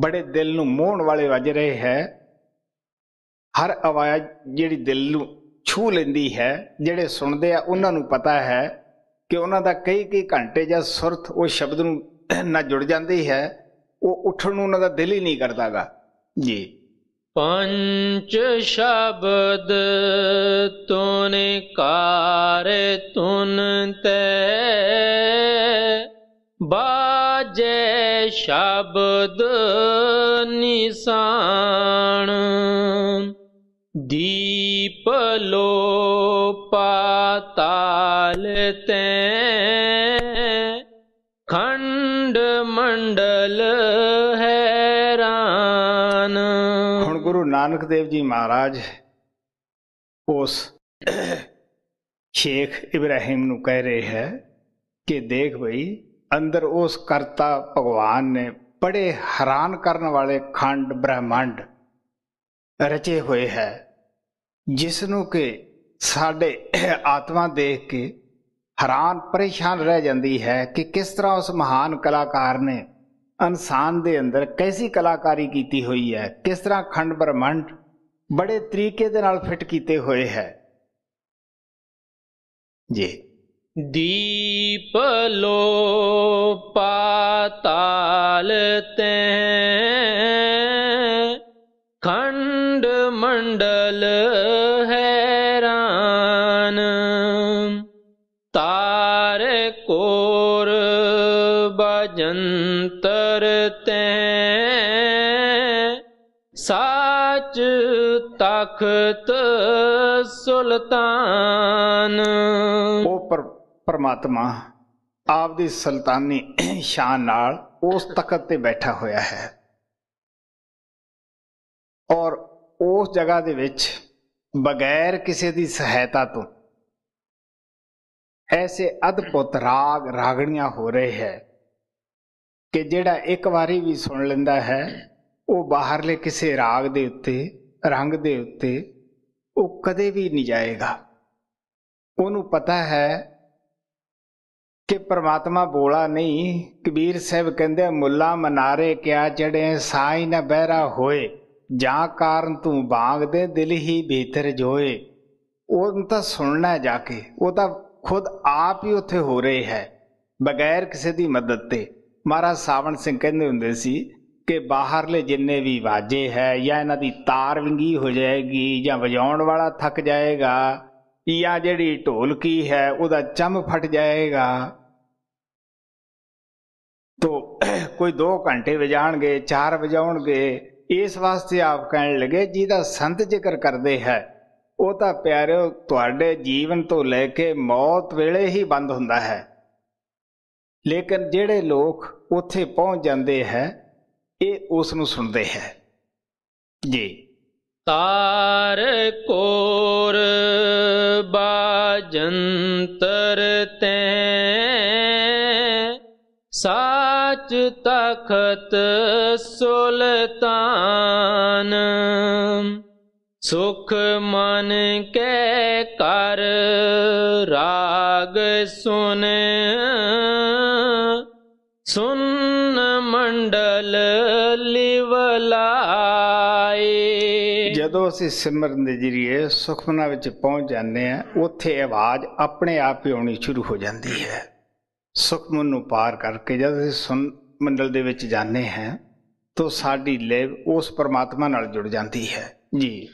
S1: ਬੜੇ ਦਿਲ ਨੂੰ ਮੋਹਣ ਵਾਲੇ ਵੱਜ ਰਹੇ ਹੈ ਹਰ ਆਵਾਜ਼
S2: ਜਿਹੜੀ ਦਿਲ ਨੂੰ ਛੂ ਲੈਂਦੀ ਹੈ ਜਿਹੜੇ ਸੁਣਦੇ ਆ ਉਹਨਾਂ ਨੂੰ ਪਤਾ ਹੈ ਕਿ ਉਹਨਾਂ ਦਾ ਕਈ ਕਈ ਘੰਟੇ ਜਾਂ ਸੁਰਤ ਉਹ ਸ਼ਬਦ ਨੂੰ ਨਾਲ ਜੁੜ ਜਾਂਦੀ ਹੈ ਉਹ ਉੱਠਣ ਨੂੰ ਉਹਨਾਂ ਦਾ ਦਿਲ ਹੀ ਨਹੀਂ ਕਰਦਾਗਾ ਜੀ
S3: पञ्च शब्द ते बाजे शब्द निसा दीपलो तें
S2: ਨਾਨਕ ਦੇਵ ਜੀ ਮਹਾਰਾਜ ਉਸ ਸ਼ੇਖ ਇਬਰਾਹਿਮ ਨੂੰ ਕਹਿ ਰਹੇ ਹੈ ਕਿ ਦੇਖ ਭਈ ਅੰਦਰ ਉਸ ਕਰਤਾ ਭਗਵਾਨ ਨੇ ਬੜੇ ਹੈਰਾਨ ਕਰਨ ਵਾਲੇ ਖੰਡ ਬ੍ਰਹਿਮੰਡ ਰਚੇ ਹੋਏ ਹੈ ਜਿਸ ਨੂੰ ਕਿ ਸਾਡੇ ਆਤਮਾ ਦੇਖ ਕੇ ਹੈਰਾਨ ਪਰੇਸ਼ਾਨ ਰਹਿ ਜਾਂਦੀ ਹੈ ਕਿ ਕਿਸ ਤਰ੍ਹਾਂ ਉਸ ਮਹਾਨ ਕਲਾਕਾਰ ਨੇ ਇਨਸਾਨ ਦੇ ਅੰਦਰ ਕੈਸੀ ਕਲਾਕਾਰੀ ਕੀਤੀ ਹੋਈ ਹੈ ਕਿਸ ਤਰ੍ਹਾਂ ਖੰਡ ਬ੍ਰਹਮੰਡ ਬੜੇ ਤਰੀਕੇ ਦੇ ਨਾਲ ਫਿੱਟ ਕੀਤੇ ਹੋਏ ਹੈ ਜੀ
S3: ਦੀਪ ਲੋ ਪਾਤਾਲ ਤੇ ਤਖਤ
S2: ਸੁਲਤਾਨ ਉਹ ਪਰਮਾਤਮਾ ਆਪਦੀ ਸੁਲਤਾਨੀ ਸ਼ਾਨ ਨਾਲ ਉਸ ਤਖਤ ਤੇ ਬੈਠਾ ਹੋਇਆ ਹੈ
S1: ਔਰ ਉਸ ਜਗ੍ਹਾ ਦੇ ਵਿੱਚ ਬਗੈਰ ਕਿਸੇ ਦੀ ਸਹਾਇਤਾ ਤੋਂ ਐਸੇ ਅਦਭੁਤ
S2: ਰਾਗ ਰਾਗਣੀਆਂ ਹੋ ਰਹੇ ਹੈ ਕਿ ਜਿਹੜਾ ਇੱਕ ਵਾਰੀ ਵੀ ਸੁਣ ਲੈਂਦਾ ਹੈ ਉਹ ਬਾਹਰਲੇ ਕਿਸੇ ਰਾਗ ਦੇ ਉੱਤੇ ਰੰਗ ਦੇ ਉੱਤੇ ਉਹ ਕਦੇ ਵੀ ਨਹੀਂ ਜਾਏਗਾ ਉਹਨੂੰ ਪਤਾ ਹੈ ਕਿ ਪ੍ਰਮਾਤਮਾ ਬੋਲਾ ਨਹੀਂ ਕਬੀਰ ਸਾਹਿਬ ਕਹਿੰਦੇ ਮੁੱਲਾ ਮਨਾਰੇ ਕਿਆ ਚੜੇ ਸਾਈ ਨਾ ਬਹਿਰਾ ਹੋਏ ਜਾਂ ਕਾਰਨ ਤੂੰ ਬਾਗ ਦੇ ਦਿਲ ਹੀ ਬੇਤਰ ਜੋਏ ਉਹ ਤਾਂ ਸੁਣਨਾ ਜਾ ਕੇ ਉਹ ਤਾਂ ਖੁਦ ਆਪ ਹੀ ਉੱਥੇ ਹੋ ਰਹੇ ਹੈ ਬਗੈਰ ਕਿਸੇ ਦੀ ਮਦਦ ਤੇ ਮਹਾਰਾਜ ਸਾਵਣ ਸਿੰਘ ਕਹਿੰਦੇ ਹੁੰਦੇ ਸੀ ਕਿ ਬਾਹਰਲੇ ਜਿੰਨੇ ਵੀ ਵਾਜੇ ਹੈ ਜਾਂ ਇਹਨਾਂ ਦੀ ਤਾਰ ਵਿੰਗੀ ਹੋ ਜਾਏਗੀ ਜਾਂ ਵਜਾਉਣ ਵਾਲਾ ਥੱਕ ਜਾਏਗਾ ਜਾਂ ਜਿਹੜੀ ਢੋਲਕੀ ਹੈ ਉਹਦਾ ਚੰਮ ਫਟ ਜਾਏਗਾ ਤੋ ਕੋਈ 2 ਘੰਟੇ ਵਜਾਣਗੇ 4 ਵਜਾਉਣਗੇ ਇਸ ਵਾਸਤੇ ਆਪ ਕਹਿਣ ਲੱਗੇ ਜਿਹਦਾ ਸੰਤ ਜ਼ਿਕਰ ਕਰਦੇ ਹੈ ਉਹ ਤਾਂ ਪਿਆਰਿਓ ਤੁਹਾਡੇ ਜੀਵਨ ਤੋਂ ਲੈ ਕੇ ਮੌਤ ਵੇਲੇ ਹੀ ਬੰਦ ਹੁੰਦਾ ਹੈ ਲੇਕਿਨ ਜਿਹੜੇ ਲੋਕ ਉੱਥੇ ਪਹੁੰਚ ਜਾਂਦੇ ਹੈ ਇਹ ਉਸ ਨੂੰ ਸੁਣਦੇ ਹੈ ਜੀ
S3: ਤਾਰ ਕੋਰ ਬਾਜੰਤਰ ਤੇ ਸਾਚ ਤਖਤ ਸੁਲਤਾਨ ਸੁਖ ਮਨ ਕੇ ਕਰ ਰਾਗ ਸੁਨੇ ਸੁਨ ਮੰਡਲ
S2: ਲਿਵਲਾਏ ਜਦੋਂ ਅਸੀਂ ਸਿਮਰਨ ਦੇ ਜਰੀਏ ਸੁਖਮਨਾ ਵਿੱਚ ਪਹੁੰਚ ਜਾਂਦੇ ਆ ਉੱਥੇ ਆਵਾਜ਼ ਆਪਣੇ ਆਪ ਹੀ ਆਉਣੀ ਸ਼ੁਰੂ ਹੋ ਜਾਂਦੀ ਹੈ ਸੁਖਮਨ ਨੂੰ ਪਾਰ ਕਰਕੇ ਜਦ ਅਸੀਂ ਸੁਨ ਮੰਡਲ ਦੇ ਵਿੱਚ ਜਾਂਦੇ ਹਾਂ ਤਾਂ ਸਾਡੀ ਲੇਵ ਉਸ ਪਰਮਾਤਮਾ ਨਾਲ ਜੁੜ ਜਾਂਦੀ ਹੈ
S3: ਜੀ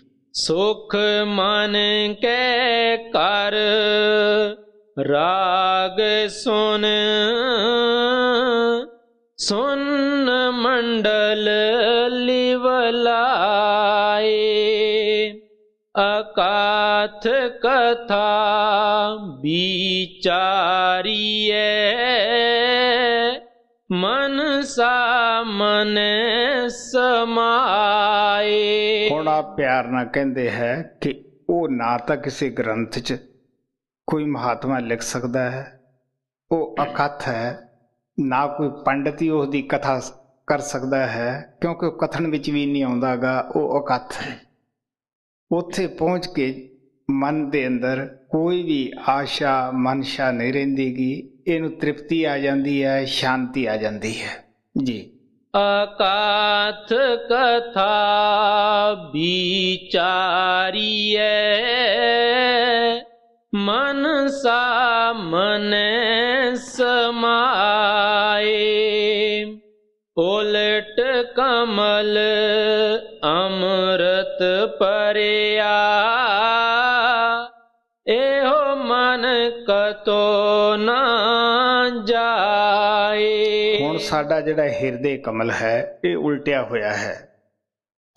S3: ਸੁਖ ਮਨ ਕੈ ਕਰ ਰਾਗ ਸੁਨ सुन ਮੰਡਲ ਲਿਵਲਾਏ ਅਕਾਥ ਕਥਾ ਵਿਚਾਰੀਏ ਮਨ सा मन ਸਮਾਏ ਹੁਣ
S2: ਆ ਪਿਆਰ ਨਾਲ ਕਹਿੰਦੇ ਹੈ ਕਿ ਉਹ ਨਾ ਤਾਂ ਕਿਸੇ ਗ੍ਰੰਥ 'ਚ ਕੋਈ ਮਹਾਤਮਾ ਲਿਖ ਸਕਦਾ ਹੈ ਉਹ ਅਕਥ ਹੈ ਨਾ ਕੋਈ ਪੰਡਤ ਹੀ ਉਸ ਦੀ ਕਥਾ ਕਰ ਸਕਦਾ ਹੈ ਕਿਉਂਕਿ ਉਹ ਕਥਨ ਵਿੱਚ ਵੀ ਨਹੀਂ ਆਉਂਦਾਗਾ ਉਹ ਅਕਥ ਹੈ ਉੱਥੇ ਪਹੁੰਚ ਕੇ ਮਨ ਦੇ ਅੰਦਰ ਕੋਈ ਵੀ ਆਸ਼ਾ ਮਨਸ਼ਾ ਨਹੀਂ ਰਹਿੰਦੀਗੀ ਇਹਨੂੰ ਤ੍ਰਿਪਤੀ ਆ ਜਾਂਦੀ ਹੈ ਸ਼ਾਂਤੀ ਆ ਜਾਂਦੀ ਹੈ ਜੀ
S3: ਅਕਾਥ ਕਥਾ ਵਿਚਾਰੀਏ ਮਨ ਸਾ ਮਨੇ ਸਮਾਏ ਉਲਟ ਕਮਲ ਅਮਰਤ ਪਰਿਆ ਇਹੋ ਮਨ ਕਤੋ ਨਾ ਜਾਏ
S2: ਹੁਣ ਸਾਡਾ ਜਿਹੜਾ ਹਿਰਦੇ ਕਮਲ ਹੈ ਇਹ ਉਲਟਿਆ ਹੋਇਆ ਹੈ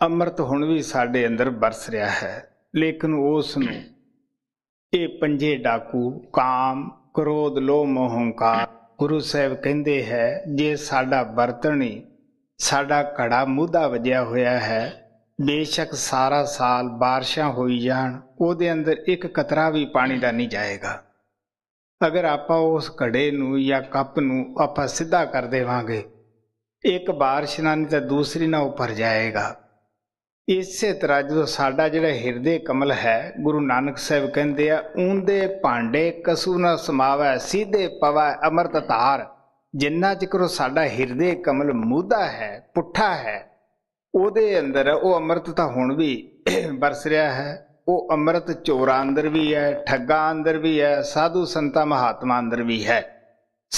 S2: ਅੰਮ੍ਰਿਤ ਹੁਣ ਵੀ ਸਾਡੇ ਅੰਦਰ ਵਰਸ ਰਿਹਾ ਹੈ ਲੇਕਿਨ ਉਸ ਨੂੰ ਇਹ ਪੰਜੇ ਡਾਕੂ ਕਾਮ ਕ੍ਰੋਧ ਲੋਭ ਮੋਹ ਹੰਕਾਰ ਗੁਰੂ ਸਾਹਿਬ ਕਹਿੰਦੇ ਹੈ ਜੇ ਸਾਡਾ ਵਰਤਣੀ ਸਾਡਾ ਘੜਾ ਮੂਧਾ ਵਜਿਆ ਹੋਇਆ ਹੈ ਬੇਸ਼ੱਕ ਸਾਰਾ ਸਾਲ ਬਾਰਿਸ਼ਾਂ ਹੋਈ ਜਾਣ ਉਹਦੇ ਅੰਦਰ ਇੱਕ ਕਤਰਾ ਵੀ ਪਾਣੀ ਦਾ ਨਹੀਂ ਜਾਏਗਾ ਅਗਰ ਆਪਾਂ ਉਸ ਘੜੇ ਨੂੰ ਜਾਂ ਕੱਪ ਨੂੰ ਆਪਾਂ ਸਿੱਧਾ ਕਰ ਦੇਵਾਂਗੇ ਇੱਕ ਬਾਰਿਸ਼ ਨਾਲ ਨਹੀਂ ਤਾਂ ਦੂਸਰੀ ਨਾਲ ਉੱਪਰ ਜਾਏਗਾ ਇਸੇ ਤਰ੍ਹਾਂ ਜਦੋਂ ਸਾਡਾ ਜਿਹੜਾ ਹਿਰਦੇ ਕਮਲ ਹੈ ਗੁਰੂ ਨਾਨਕ ਸਾਹਿਬ ਕਹਿੰਦੇ ਆ ਉਹਦੇ ਭਾਂਡੇ ਕਸੂ ਨਾ ਸਮਾਵੈ ਸਿੱਧੇ ਪਵੈ ਅਮਰਤ ਧਾਰ ਜਿੰਨਾ ਚਿਰ ਸਾਡਾ ਹਿਰਦੇ ਕਮਲ ਮੂਦਾ ਹੈ ਪੁੱਠਾ ਹੈ ਉਹਦੇ ਅੰਦਰ ਉਹ ਅਮਰਤ ਤਾਂ ਹੁਣ ਵੀ ਬਰਸ ਰਿਹਾ ਹੈ ਉਹ ਅੰਮ੍ਰਿਤ ਚੋਰਾ ਅੰਦਰ ਵੀ ਹੈ ਠੱਗਾ ਅੰਦਰ ਵੀ ਹੈ ਸਾਧੂ ਸੰਤਾ ਮਹਾਤਮਾ ਅੰਦਰ ਵੀ ਹੈ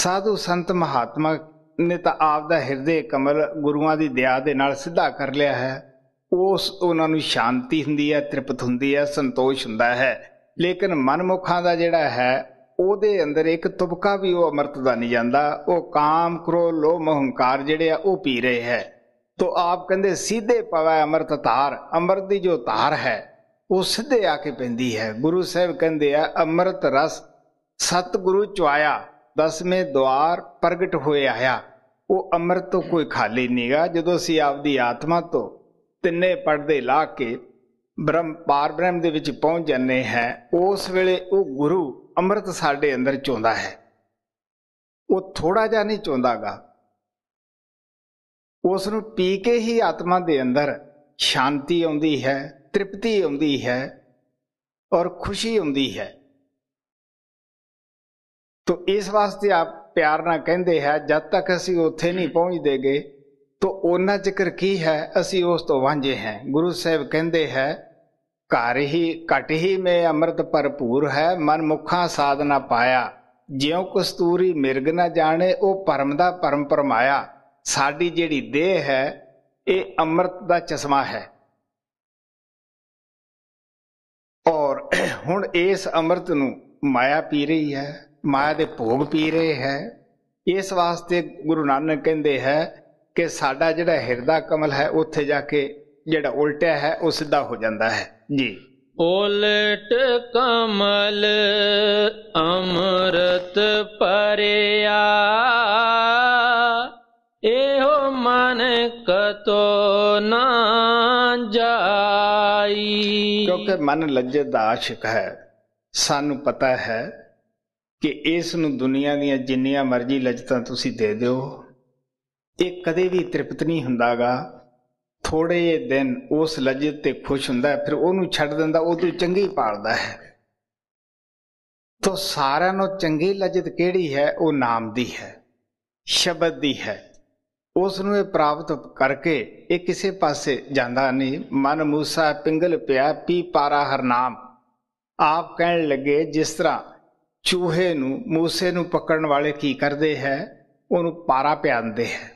S2: ਸਾਧੂ ਸੰਤ ਮਹਾਤਮਾ ਨੇ ਤਾਂ ਆਪ ਦਾ ਹਿਰਦੇ ਕਮਲ ਗੁਰੂਆਂ ਦੀ ਦਇਆ ਦੇ ਨਾਲ ਸਿੱਧਾ ਕਰ ਲਿਆ ਹੈ ਉਸ ਉਹਨਾਂ ਨੂੰ ਸ਼ਾਂਤੀ ਹੁੰਦੀ ਹੈ ਤ੍ਰਿਪਤ ਹੁੰਦੀ ਹੈ ਸੰਤੋਸ਼ ਹੁੰਦਾ ਹੈ ਲੇਕਿਨ ਮਨਮੁਖਾਂ ਦਾ ਜਿਹੜਾ ਹੈ ਉਹਦੇ ਅੰਦਰ ਇੱਕ ਤੁਪਕਾ ਵੀ ਉਹ ਅਮਰਤ ਦਾ ਨਹੀਂ ਜਾਂਦਾ ਉਹ ਕਾਮ ਕ੍ਰੋਧ ਲੋਭ ਹੰਕਾਰ ਜਿਹੜੇ ਆ ਉਹ ਪੀ ਰਹੇ ਹੈ ਤੋ ਆਪ ਕਹਿੰਦੇ ਸਿੱਧੇ ਪਵੈ ਅਮਰਤ ਧਾਰ ਅਮਰਤ ਦੀ ਜੋ ਧਾਰ ਹੈ ਉਹ ਸਿੱਧੇ ਆ ਕੇ ਪੈਂਦੀ ਹੈ ਗੁਰੂ ਸਾਹਿਬ ਕਹਿੰਦੇ ਆ ਅਮਰਤ ਰਸ ਸਤਿਗੁਰੂ ਚੁਆਇਆ ਦਸਵੇਂ ਦਵਾਰ ਪ੍ਰਗਟ ਹੋਇਆ ਆਇਆ ਉਹ ਅੰਮ੍ਰਿਤ ਤੋਂ ਕੋਈ ਖਾਲੀ ਨਹੀਂਗਾ ਜਦੋਂ ਅਸੀਂ ਆਪਦੀ ਆਤਮਾ ਤੋਂ ਤਿੰਨੇ ਪੜਦੇ ਲਾ ਕੇ ਬ੍ਰਹਮ ਪਾਰ ਬ੍ਰਹਮ ਦੇ ਵਿੱਚ ਪਹੁੰਚ ਜਾਂਦੇ ਹੈ ਉਸ ਵੇਲੇ ਉਹ ਗੁਰੂ ਅੰਮ੍ਰਿਤ ਸਾਡੇ ਅੰਦਰ ਚੋਂਦਾ ਹੈ ਉਹ ਥੋੜਾ ਜਿਹਾ ਨਹੀਂ ਚੋਂਦਾਗਾ ਉਸ ਨੂੰ ਪੀ ਕੇ ਹੀ ਆਤਮਾ ਦੇ ਅੰਦਰ ਸ਼ਾਂਤੀ ਆਉਂਦੀ ਹੈ ਤ੍ਰਿਪਤੀ ਆਉਂਦੀ ਹੈ ਔਰ ਖੁਸ਼ੀ ਆਉਂਦੀ ਹੈ ਤੋ ਇਸ ਵਾਸਤੇ ਆਪ ਪਿਆਰ ਨਾਲ ਕਹਿੰਦੇ ਹੈ ਜਦ ਤੱਕ ਅਸੀਂ ਉੱਥੇ ਨਹੀਂ ਪਹੁੰਚਦੇਗੇ ਤੋ ਉਹਨਾਂ ਜ਼ਿਕਰ ਕੀ ਹੈ ਅਸੀਂ ਉਸ ਤੋਂ ਵਾਂਝੇ ਹਾਂ ਗੁਰੂ ਸਾਹਿਬ ਕਹਿੰਦੇ ਹੈ ਘਰ ਹੀ ਘਟ ਹੀ ਮੈਂ ਅੰਮ੍ਰਿਤ ਭਰਪੂਰ ਹੈ ਮਨ ਮੁਖਾਂ ਸਾਧਨਾ ਪਾਇਆ ਜਿਉ ਕਸਤੂਰੀ ਮਿਰਗ ਨਾ ਜਾਣੇ ਉਹ ਪਰਮ ਦਾ ਪਰਮ ਪਰਮਾਇਆ ਸਾਡੀ ਜਿਹੜੀ ਦੇਹ ਹੈ ਇਹ ਅੰਮ੍ਰਿਤ ਦਾ ਚਸ਼ਮਾ ਹੈ ਔਰ ਹੁਣ ਇਸ ਅੰਮ੍ਰਿਤ ਨੂੰ ਮਾਇਆ ਪੀ ਰਹੀ ਹੈ ਮਾਇਆ ਦੇ ਭੋਗ ਪੀ ਰਹੇ ਹੈ ਇਸ ਵਾਸਤੇ ਗੁਰੂ ਨਾਨਕ ਕਹਿੰਦੇ ਹੈ ਕਿ ਸਾਡਾ ਜਿਹੜਾ ਹਿਰਦਾ ਕਮਲ ਹੈ ਉੱਥੇ ਜਾ ਕੇ ਜਿਹੜਾ ਉਲਟਿਆ ਹੈ ਉਹ ਸਿੱਧਾ ਹੋ ਜਾਂਦਾ ਹੈ
S3: ਜੀ ਉਲਟ ਕਮਲ ਅਮਰਤ ਪਰਿਆ ਇਹੋ ਮਨ ਕਤੋ
S2: ਨਾ ਜਾਈ ਕਿਉਂਕਿ ਮਨ ਲੱਜੇ ਦਾ ਆਸ਼ਿਕ ਹੈ ਸਾਨੂੰ ਪਤਾ ਹੈ ਕਿ ਇਸ ਨੂੰ ਦੁਨੀਆ ਦੀਆਂ ਜਿੰਨੀਆਂ ਮਰਜ਼ੀ ਲਜਤਾਂ ਤੁਸੀਂ ਦੇ ਦਿਓ ਇਹ ਕਦੇ ਵੀ ਤ੍ਰਿਪਤ ਨਹੀਂ ਹੁੰਦਾਗਾ ਥੋੜੇ ਦਿਨ ਉਸ ਲਜਤ ਤੇ ਖੁਸ਼ ਹੁੰਦਾ ਫਿਰ ਉਹਨੂੰ ਛੱਡ ਦਿੰਦਾ ਉਹ ਤੋਂ ਚੰਗੀ ਪਾਲਦਾ ਹੈ ਤੋ ਸਾਰਿਆਂ ਨੂੰ ਚੰਗੀ ਲਜਤ ਕਿਹੜੀ ਹੈ ਉਹ ਨਾਮ ਦੀ ਹੈ ਸ਼ਬਦ ਦੀ ਹੈ ਉਸ ਨੂੰ ਇਹ ਪ੍ਰਾਪਤ ਕਰਕੇ ਇਹ ਕਿਸੇ ਪਾਸੇ ਜਾਂਦਾ ਨਹੀਂ ਮਨ ਮੂਸਾ ਪਿੰਗਲ ਪਿਆ ਪੀ ਪਾਰਾ ਹਰ ਨਾਮ ਆਪ ਕਹਿਣ ਲੱਗੇ ਜਿਸ ਤਰ੍ਹਾਂ ਚੂਹੇ ਨੂੰ ਮੂਸੇ ਨੂੰ ਪਕੜਨ ਵਾਲੇ ਕੀ ਕਰਦੇ ਹੈ ਉਹਨੂੰ ਪਾਰਾ ਪਿਆਉਂਦੇ ਹੈ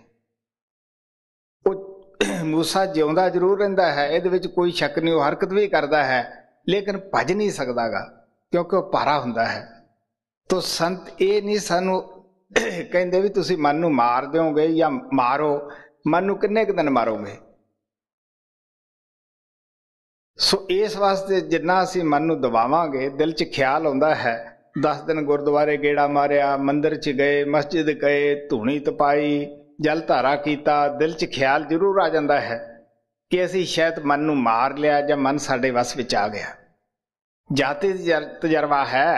S2: ਮੂਸਾ ਜਿਉਂਦਾ ਜ਼ਰੂਰ ਰਹਿੰਦਾ ਹੈ ਇਹਦੇ ਵਿੱਚ ਕੋਈ ਸ਼ੱਕ ਨਹੀਂ ਉਹ ਹਰਕਤ ਵੀ ਕਰਦਾ ਹੈ ਲੇਕਿਨ ਭਜ ਨਹੀਂ ਸਕਦਾਗਾ ਕਿਉਂਕਿ ਉਹ ਭਾਰਾ ਹੁੰਦਾ ਹੈ ਤੋ ਸੰਤ ਇਹ ਨਹੀਂ ਸਾਨੂੰ ਕਹਿੰਦੇ ਵੀ ਤੁਸੀਂ ਮਨ ਨੂੰ ਮਾਰ ਦਿਓਗੇ ਜਾਂ ਮਾਰੋ ਮਨ ਨੂੰ ਕਿੰਨੇ ਕੁ ਦਿਨ ਮਾਰੋਗੇ ਸੋ ਇਸ ਵਾਸਤੇ ਜਿੰਨਾ ਅਸੀਂ ਮਨ ਨੂੰ ਦਬਾਵਾਂਗੇ ਦਿਲ 'ਚ ਖਿਆਲ ਆਉਂਦਾ ਹੈ 10 ਦਿਨ ਗੁਰਦੁਆਰੇ ਗੇੜਾ ਮਾਰਿਆ ਮੰਦਿਰ 'ਚ ਗਏ ਮਸਜਿਦ ਗਏ ਧੂਣੀ ਤਪਾਈ ਜਲ ਧਾਰਾ ਕੀਤਾ ਦਿਲ 'ਚ ਖਿਆਲ ਜ਼ਰੂਰ ਆ ਜਾਂਦਾ ਹੈ ਕਿ ਅਸੀਂ ਸ਼ਾਇਦ ਮਨ ਨੂੰ ਮਾਰ ਲਿਆ ਜਾਂ ਮਨ ਸਾਡੇ ਵਸ ਵਿੱਚ ਆ ਗਿਆ ਜਾਤੀ ਤਜਰਬਾ ਹੈ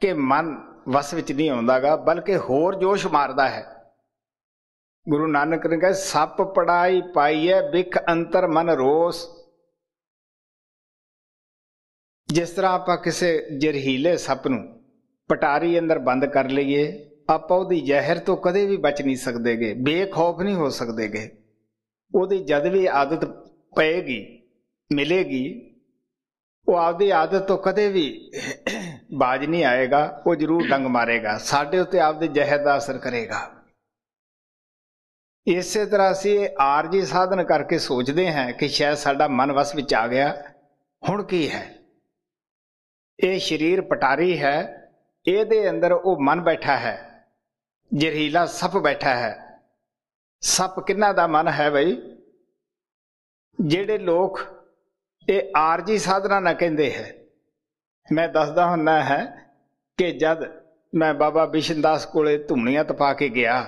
S2: ਕਿ ਮਨ ਵਸ ਵਿੱਚ ਨਹੀਂ ਆਉਂਦਾਗਾ ਬਲਕਿ
S1: ਹੋਰ ਜੋਸ਼ ਮਾਰਦਾ ਹੈ ਗੁਰੂ ਨਾਨਕ ਨੇ ਕਿਹਾ ਸੱਪ ਪੜਾਈ ਪਾਈਐ ਵਿਖ ਅੰਤਰ ਮਨ ਰੋਸ ਜਿਸ
S2: ਤਰ੍ਹਾਂ ਆਪਾਂ ਕਿਸੇ ਜ਼ਹਿਰੀਲੇ ਸੱਪ ਨੂੰ ਪਟਾਰੀ ਅੰਦਰ ਬੰਦ ਕਰ ਲਈਏ ਆਪਾਂ ਉਹਦੀ ਜ਼ਹਿਰ ਤੋਂ ਕਦੇ ਵੀ ਬਚ ਨਹੀਂ ਸਕਦੇਗੇ ਬੇਖੌਫ ਨਹੀਂ ਹੋ ਸਕਦੇਗੇ ਉਹਦੀ ਜਦ ਵੀ ਆਦਤ ਪਏਗੀ ਮਿਲੇਗੀ ਉਹ ਆਪਦੀ ਆਦਤ ਤੋਂ ਕਦੇ ਵੀ ਬਾਜ ਨਹੀਂ ਆਏਗਾ ਉਹ ਜ਼ਰੂਰ ਡੰਗ ਮਾਰੇਗਾ ਸਾਡੇ ਉੱਤੇ ਆਪਦੇ ਜ਼ਹਿਰ ਦਾ ਅਸਰ ਕਰੇਗਾ ਇਸੇ ਤਰ੍ਹਾਂ ਅਸੀਂ ਆਰਜੀ ਸਾਧਨ ਕਰਕੇ ਸੋਚਦੇ ਹਾਂ ਕਿ ਸ਼ਾਇਦ ਸਾਡਾ ਮਨ ਵਸ ਵਿੱਚ ਆ ਗਿਆ ਹੁਣ ਕੀ ਹੈ ਇਹ ਸਰੀਰ ਪਟਾਰੀ ਹੈ ਇਹਦੇ ਅੰਦਰ ਉਹ ਮਨ ਬੈਠਾ ਹੈ ਜਰੀਲਾ ਸੱਪ ਬੈਠਾ ਹੈ ਸੱਪ ਕਿੰਨਾ ਦਾ ਮਨ ਹੈ ਬਈ ਜਿਹੜੇ ਲੋਕ ਇਹ ਆਰਜੀ ਸਾਧਨਾ ਨਾ ਕਹਿੰਦੇ ਹੈ ਮੈਂ ਦੱਸਦਾ ਹੁੰਨਾ ਹੈ ਕਿ ਜਦ ਮੈਂ ਬਾਬਾ ਬਿਸ਼ਨਦਾਸ ਕੋਲੇ ਧੁਮਣੀਆਂ ਤਪਾ ਕੇ ਗਿਆ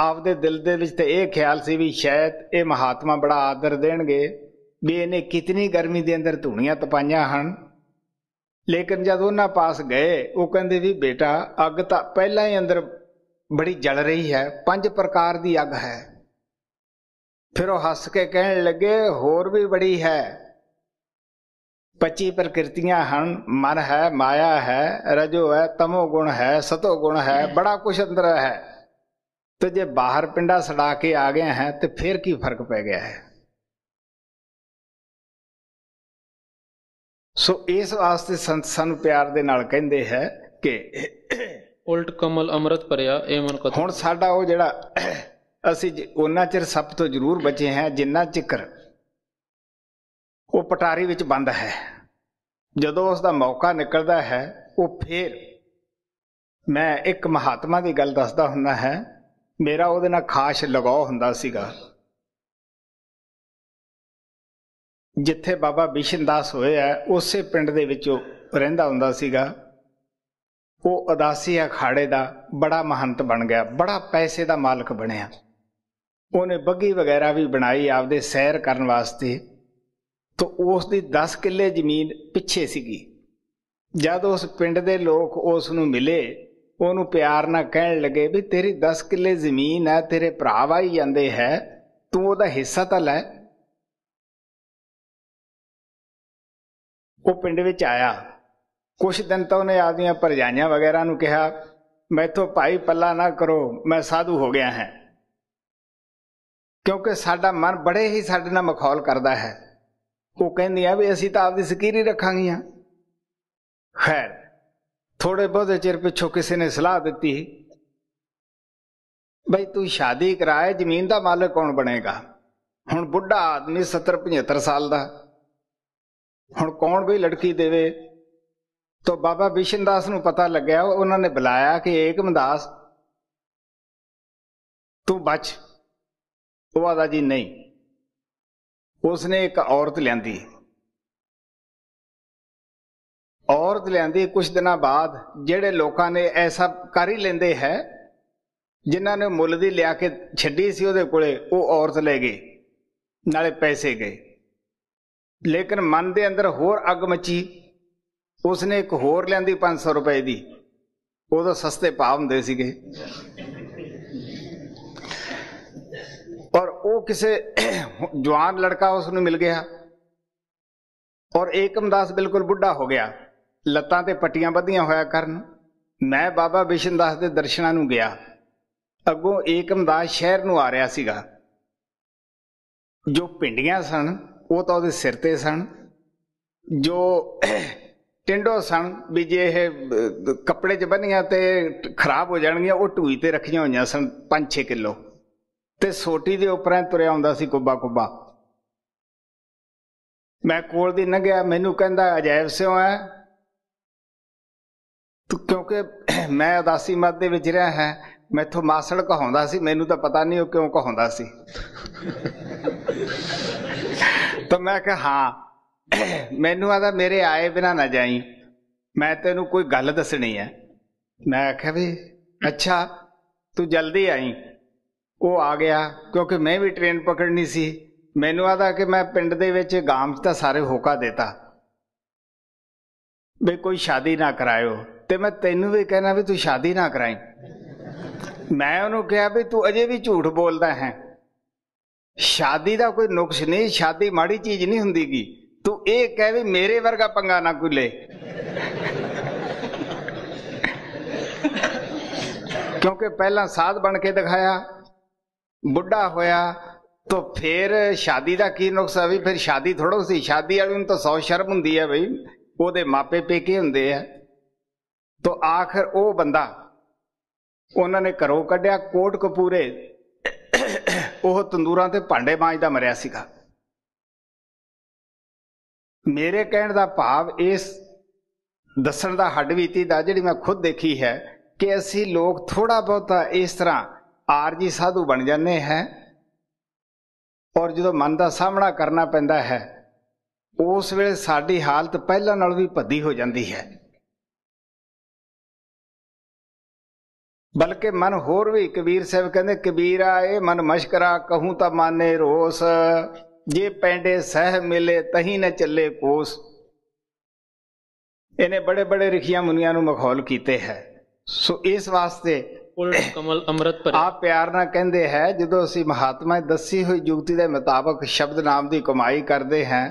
S2: ਆਪਦੇ ਦਿਲ ਦੇ ਵਿੱਚ ਤੇ ਇਹ ਖਿਆਲ ਸੀ ਵੀ ਸ਼ਾਇਦ ਇਹ ਮਹਾਤਮਾ ਬੜਾ ਆਦਰ ਦੇਣਗੇ ਵੀ ਇਹਨੇ ਕਿਤਨੀ ਗਰਮੀ ਦੇ ਅੰਦਰ ਧੁਣੀਆਂ ਤਪਾਈਆਂ ਹਨ ਲੇਕਿਨ ਜਦ ਉਹਨਾਂ ਪਾਸ ਗਏ ਉਹ ਕਹਿੰਦੇ ਵੀ ਬੇਟਾ ਅੱਗ ਤਾਂ ਪਹਿਲਾਂ ਹੀ ਅੰਦਰ ਬੜੀ ਜਲ ਰਹੀ ਹੈ ਪੰਜ ਪ੍ਰਕਾਰ ਦੀ ਅੱਗ ਹੈ ਫਿਰ ਉਹ ਹੱਸ ਕੇ ਕਹਿਣ ਲੱਗੇ ਹੋਰ ਵੀ ਬੜੀ ਹੈ 25 ਪ੍ਰਕਿਰਤੀਆਂ ਹਨ ਮਨ ਹੈ ਮਾਇਆ ਹੈ ਰਜੋ ਹੈ ਤਮੋ ਗੁਣ ਹੈ ਸਤੋ ਗੁਣ ਹੈ ਬੜਾ ਕੁਝ
S1: ਅੰਦਰ ਹੈ ਤੇ ਜੇ ਬਾਹਰ ਪਿੰਡਾ ਸੜਾ ਕੇ ਆ ਗਏ ਹੈ ਤੇ ਫਿਰ ਕੀ ਫਰਕ ਪੈ ਗਿਆ ਹੈ ਸੋ ਇਸ ਵਾਸਤੇ ਸੰਤ ਸਾਨੂੰ ਪਿਆਰ ਦੇ ਨਾਲ ਕਹਿੰਦੇ ਹੈ ਕਿ
S2: ਉਲਟ ਕਮਲ ਅੰਮ੍ਰਿਤ ਭਰਿਆ ਇਹ ਮਨ ਕਤ ਹੁਣ ਸਾਡਾ ਉਹ ਜਿਹੜਾ ਅਸੀਂ ਉਹਨਾਂ ਚਿਰ ਸਭ ਤੋਂ ਜ਼ਰੂਰ ਬਚੇ ਹਾਂ ਜਿੰਨਾ ਚਿਕਰ ਉਹ ਪਟਾਰੀ ਵਿੱਚ ਬੰਦ ਹੈ ਜਦੋਂ ਉਸ ਦਾ ਮੌਕਾ ਨਿਕਲਦਾ ਹੈ ਉਹ ਫੇਰ ਮੈਂ ਇੱਕ ਮਹਾਤਮਾ ਦੀ ਗੱਲ ਦੱਸਦਾ ਹੁੰਦਾ ਹੈ ਮੇਰਾ ਉਹਦੇ ਨਾਲ ਖਾਸ ਲਗਾਉ ਹੁੰਦਾ ਸੀਗਾ ਜਿੱਥੇ ਬਾਬਾ ਬਿਸ਼ਨਦਾਸ ਹੋਇਆ ਉਸੇ ਪਿੰਡ ਦੇ ਵਿੱਚ ਰਹਿੰਦਾ ਹੁੰਦਾ ਸੀਗਾ ਉਹ ਅਦਾਸੀ ਅਖਾੜੇ ਦਾ ਬੜਾ ਮਹੰਤ ਬਣ ਗਿਆ ਬੜਾ ਪੈਸੇ ਦਾ ਮਾਲਕ ਬਣਿਆ ਉਹਨੇ ਬੱਗੀ ਵਗੈਰਾ ਵੀ ਬਣਾਈ ਆਪਦੇ ਸੈਰ ਕਰਨ ਵਾਸਤੇ ਤੋਂ ਉਸ ਦੀ 10 ਕਿੱਲੇ ਜ਼ਮੀਨ ਪਿੱਛੇ ਸੀਗੀ ਜਦ ਉਸ ਪਿੰਡ ਦੇ ਲੋਕ ਉਸ ਨੂੰ ਮਿਲੇ ਉਹਨੂੰ ਪਿਆਰ ਨਾਲ ਕਹਿਣ
S1: ਲੱਗੇ ਵੀ ਤੇਰੀ 10 ਕਿੱਲੇ ਜ਼ਮੀਨ ਹੈ ਤੇਰੇ ਭਰਾ ਵਾਈ ਜਾਂਦੇ ਹੈ ਤੂੰ ਉਹਦਾ ਹਿੱਸਾ ਤਾਂ ਲੈ ਉਹ ਪਿੰਡ ਵਿੱਚ ਆਇਆ ਕੁਝ ਦਿਨ ਤਾਂ ਉਹਨੇ ਆਪਦੀਆਂ ਪਰਜਾਈਆਂ ਵਗੈਰਾ ਨੂੰ ਕਿਹਾ ਮੈਥੋਂ ਭਾਈ
S2: ਪੱਲਾ ਨਾ ਕਰੋ ਮੈਂ ਸਾਧੂ ਹੋ ਗਿਆ ਹਾਂ ਕਿਉਂਕਿ ਸਾਡਾ ਮਨ ਬੜੇ ਹੀ ਸਾਡੇ ਨਾਲ ਮਖੌਲ ਕਰਦਾ ਹੈ ਉਹ ਕਹਿੰਦੀਆਂ ਵੀ ਅਸੀਂ ਤਾਂ ਆਪਦੀ ਸਕੀਰੀ ਰੱਖਾਂਗੀਆਂ ਖੈਰ ਥੋੜੇ ਬਹੁਤੇ ਚਿਰ ਪਿੱਛੋਂ ਕਿਸੇ ਨੇ ਸਲਾਹ ਦਿੱਤੀ ਬਈ ਤੂੰ ਸ਼ਾਦੀ ਕਰਾਏ ਜ਼ਮੀਨ ਦਾ ਮਾਲਕ ਕੌਣ ਬਣੇਗਾ ਹੁਣ ਬੁੱਢਾ ਆਦਮੀ 70 75 ਸਾਲ ਦਾ ਹੁਣ ਕੌਣ ਵੀ ਲੜਕੀ ਦੇਵੇ ਤੋਂ ਬਾਬਾ ਬਿਸ਼ਨ ਦਾਸ ਨੂੰ ਪਤਾ ਲੱਗਿਆ ਉਹਨਾਂ ਨੇ ਬੁਲਾਇਆ ਕਿ ਏਕਮਦਾਸ
S1: ਤੂੰ ਬਚ ਉਹ ਆਦਾ ਜੀ ਨਹੀਂ ਉਸਨੇ ਇੱਕ ਔਰਤ ਲਿਆਂਦੀ
S2: ਔਰਤ ਲਿਆਂਦੀ ਕੁਝ ਦਿਨਾਂ ਬਾਅਦ ਜਿਹੜੇ ਲੋਕਾਂ ਨੇ ਐਸਾ ਕਰ ਹੀ ਲੈਂਦੇ ਹੈ ਜਿਨ੍ਹਾਂ ਨੇ ਮੁੱਲ ਦੀ ਲਿਆ ਕੇ ਛੱਡੀ ਸੀ ਉਹਦੇ ਕੋਲੇ ਉਹ ਔਰਤ ਲੈ ਗਏ ਨਾਲੇ ਪੈਸੇ ਗਏ ਲੇਕਿਨ ਮਨ ਦੇ ਅੰਦਰ ਹੋਰ ਅੱਗ ਮਚੀ ਉਸ ਨੇ ਇੱਕ ਹੋਰ ਲੈਂਦੀ 500 ਰੁਪਏ ਦੀ ਉਹਦਾ ਸਸਤੇ ਭਾਅ ਹੁੰਦੇ ਸੀਗੇ ਔਰ ਉਹ ਕਿਸੇ ਜਵਾਨ ਲੜਕਾ ਉਸ ਨੂੰ ਮਿਲ ਗਿਆ ਔਰ ਏਕਮਦਾਸ ਬਿਲਕੁਲ ਬੁੱਢਾ ਹੋ ਗਿਆ ਲੱਤਾਂ ਤੇ ਪੱਟੀਆਂ ਬੱਧੀਆਂ ਹੋਇਆ ਕਰਨ ਮੈਂ ਬਾਬਾ ਦਾਸ ਦੇ ਦਰਸ਼ਨਾਂ ਨੂੰ ਗਿਆ ਅੱਗੋਂ ਏਕਮਦਾਸ ਸ਼ਹਿਰ ਨੂੰ ਆ ਰਿਹਾ ਸੀਗਾ ਜੋ ਪਿੰਡੀਆਂ ਸਨ ਉਹ ਤਾਂ ਉਹਦੇ ਸਿਰ ਤੇ ਸਨ ਜੋ ਟਿੰਡੋ ਸਣ ਵੀ ਜੇ ਇਹ ਕੱਪੜੇ 'ਚ ਬੰਨੀਆਂ ਤੇ ਖਰਾਬ ਹੋ ਜਾਣਗੀਆਂ ਉਹ ਢੂਈ ਤੇ ਰੱਖੀਆਂ ਹੋਈਆਂ ਸਨ 5-6 ਕਿਲੋ ਤੇ ਸੋਟੀ ਦੇ ਉਪਰਾਂ ਤੁਰਿਆ ਹੁੰਦਾ ਸੀ ਕੁੱਬਾ
S1: ਕੁੱਬਾ ਮੈਂ ਕੋਲ ਦੀ ਨੰਗਿਆ ਮੈਨੂੰ ਕਹਿੰਦਾ ਅਜਾਇਬ ਸਿਓ ਹੈ ਕਿਉਂਕਿ ਮੈਂ ਉਦਾਸੀ ਮੱਤ ਦੇ ਵਿੱਚ ਰਿਹਾ ਹੈ
S2: ਮੈਥੋਂ ਮਾਸੜ ਕਹਾਉਂਦਾ ਸੀ ਮੈਨੂੰ ਤਾਂ ਪਤਾ ਨਹੀਂ ਉਹ ਕਿਉਂ ਕਹਾਉਂਦਾ ਸੀ ਤਾਂ ਮੈਂ ਕਿਹਾ ਹਾਂ ਮੈਨੂੰ ਆਦਾ ਮੇਰੇ ਆਏ ਬਿਨਾ ਨਾ ਜਾਈ ਮੈਂ ਤੈਨੂੰ ਕੋਈ ਗੱਲ ਦੱਸਣੀ ਹੈ ਮੈਂ ਆਖਿਆ ਵੀ ਅੱਛਾ ਤੂੰ ਜਲਦੀ ਆਈ ਉਹ ਆ ਗਿਆ ਕਿਉਂਕਿ ਮੈਂ ਵੀ ਟ੍ਰੇਨ ਪਕੜਨੀ ਸੀ ਮੈਨੂੰ ਆਦਾ ਕਿ ਮੈਂ ਪਿੰਡ ਦੇ ਵਿੱਚ ਗਾਮ 'ਚ ਤਾਂ ਸਾਰੇ ਹੋਕਾ ਦਿੱਤਾ ਵੀ ਕੋਈ ਸ਼ਾਦੀ ਨਾ ਕਰਾਇਓ ਤੇ ਮੈਂ ਤੈਨੂੰ ਵੀ ਕਹਿਣਾ ਵੀ ਤੂੰ ਸ਼ਾਦੀ ਨਾ ਕਰਾਈ ਮੈਂ ਉਹਨੂੰ ਕਿਹਾ ਵੀ ਤੂੰ ਅਜੇ ਵੀ ਝੂਠ ਬੋਲਦਾ ਹੈ ਸ਼ਾਦੀ ਦਾ ਕੋਈ ਨੁਕਸ ਨਹੀਂ ਸ਼ਾਦੀ ਮਾੜੀ ਚੀਜ਼ ਨਹੀਂ ਹੁੰਦੀਗੀ ਤੂੰ ਇਹ ਕਹਿ ਵੀ ਮੇਰੇ ਵਰਗਾ ਪੰਗਾ ਨਾ ਕੋਈ ਲੈ ਕਿਉਂਕਿ ਪਹਿਲਾਂ ਸਾਧ ਬਣ ਕੇ ਦਿਖਾਇਆ ਬੁੱਢਾ ਹੋਇਆ ਤਾਂ ਫਿਰ ਸ਼ਾਦੀ ਦਾ ਕੀ ਨੁਕਸਾ ਵੀ ਫਿਰ ਸ਼ਾਦੀ ਥੋੜੋ ਸੀ ਸ਼ਾਦੀ ਵਾਲੇ ਨੂੰ ਤਾਂ ਸੌ ਸ਼ਰਮ ਹੁੰਦੀ ਹੈ ਬਈ ਉਹਦੇ ਮਾਪੇ ਪੇਕੇ ਹੁੰਦੇ ਆ ਤਾਂ ਆਖਰ ਉਹ ਬੰਦਾ ਉਹਨਾਂ ਨੇ ਘਰੋਂ ਕੱਢਿਆ ਕੋਟ ਕਪੂਰੇ ਉਹ ਤੰਦੂਰਾਂ ਤੇ ਭਾਂਡੇ ਮਾਂਜਦਾ ਮਰਿਆ ਸੀਗਾ ਮੇਰੇ ਕਹਿਣ ਦਾ ਭਾਵ ਇਸ ਦੱਸਣ ਦਾ ਹੱਡ ਵੀਤੀ ਦਾ ਜਿਹੜੀ ਮੈਂ ਖੁਦ ਦੇਖੀ ਹੈ ਕਿ ਅਸੀਂ ਲੋਕ ਥੋੜਾ ਬਹੁਤਾ ਇਸ ਤਰ੍ਹਾਂ ਆਰਜੀ ਸਾਧੂ ਬਣ ਜਾਂਦੇ ਹੈ ਔਰ ਜਦੋਂ
S1: ਮਨ ਦਾ ਸਾਹਮਣਾ ਕਰਨਾ ਪੈਂਦਾ ਹੈ ਉਸ ਵੇਲੇ ਸਾਡੀ ਹਾਲਤ ਪਹਿਲਾਂ ਨਾਲੋਂ ਵੀ ਭੱਦੀ ਹੋ ਜਾਂਦੀ ਹੈ ਬਲਕਿ
S2: ਮਨ ਹੋਰ ਵੀ ਕਬੀਰ ਸਾਹਿਬ ਕਹਿੰਦੇ ਕਬੀਰਾ ਇਹ ਮਨ ਮਸ਼ਕਰਾ ਕਹੂੰ ਤਾਂ ਮਾਨੇ ਰੋਸ ਜੇ ਪੈਂਡੇ ਸਹਿ ਮਿਲੇ ਤਹੀਂ ਨ ਚੱਲੇ ਕੋਸ ਇਹਨੇ ਬੜੇ ਬੜੇ ਰਖੀਆਂ ਮੁਨੀਆਂ ਨੂੰ ਮਖੌਲ ਕੀਤੇ ਹੈ ਸੋ ਇਸ ਵਾਸਤੇ ਉਲਟ
S3: ਕਮਲ ਅੰਮ੍ਰਿਤ ਪਰ ਆ
S2: ਪਿਆਰ ਨਾਲ ਕਹਿੰਦੇ ਹੈ ਜਦੋਂ ਅਸੀਂ ਮਹਾਤਮਾ ਦੱਸੀ ਹੋਈ ਯੁਗਤੀ ਦੇ ਮੁਤਾਬਕ ਸ਼ਬਦ ਨਾਮ ਦੀ ਕਮਾਈ ਕਰਦੇ ਹਾਂ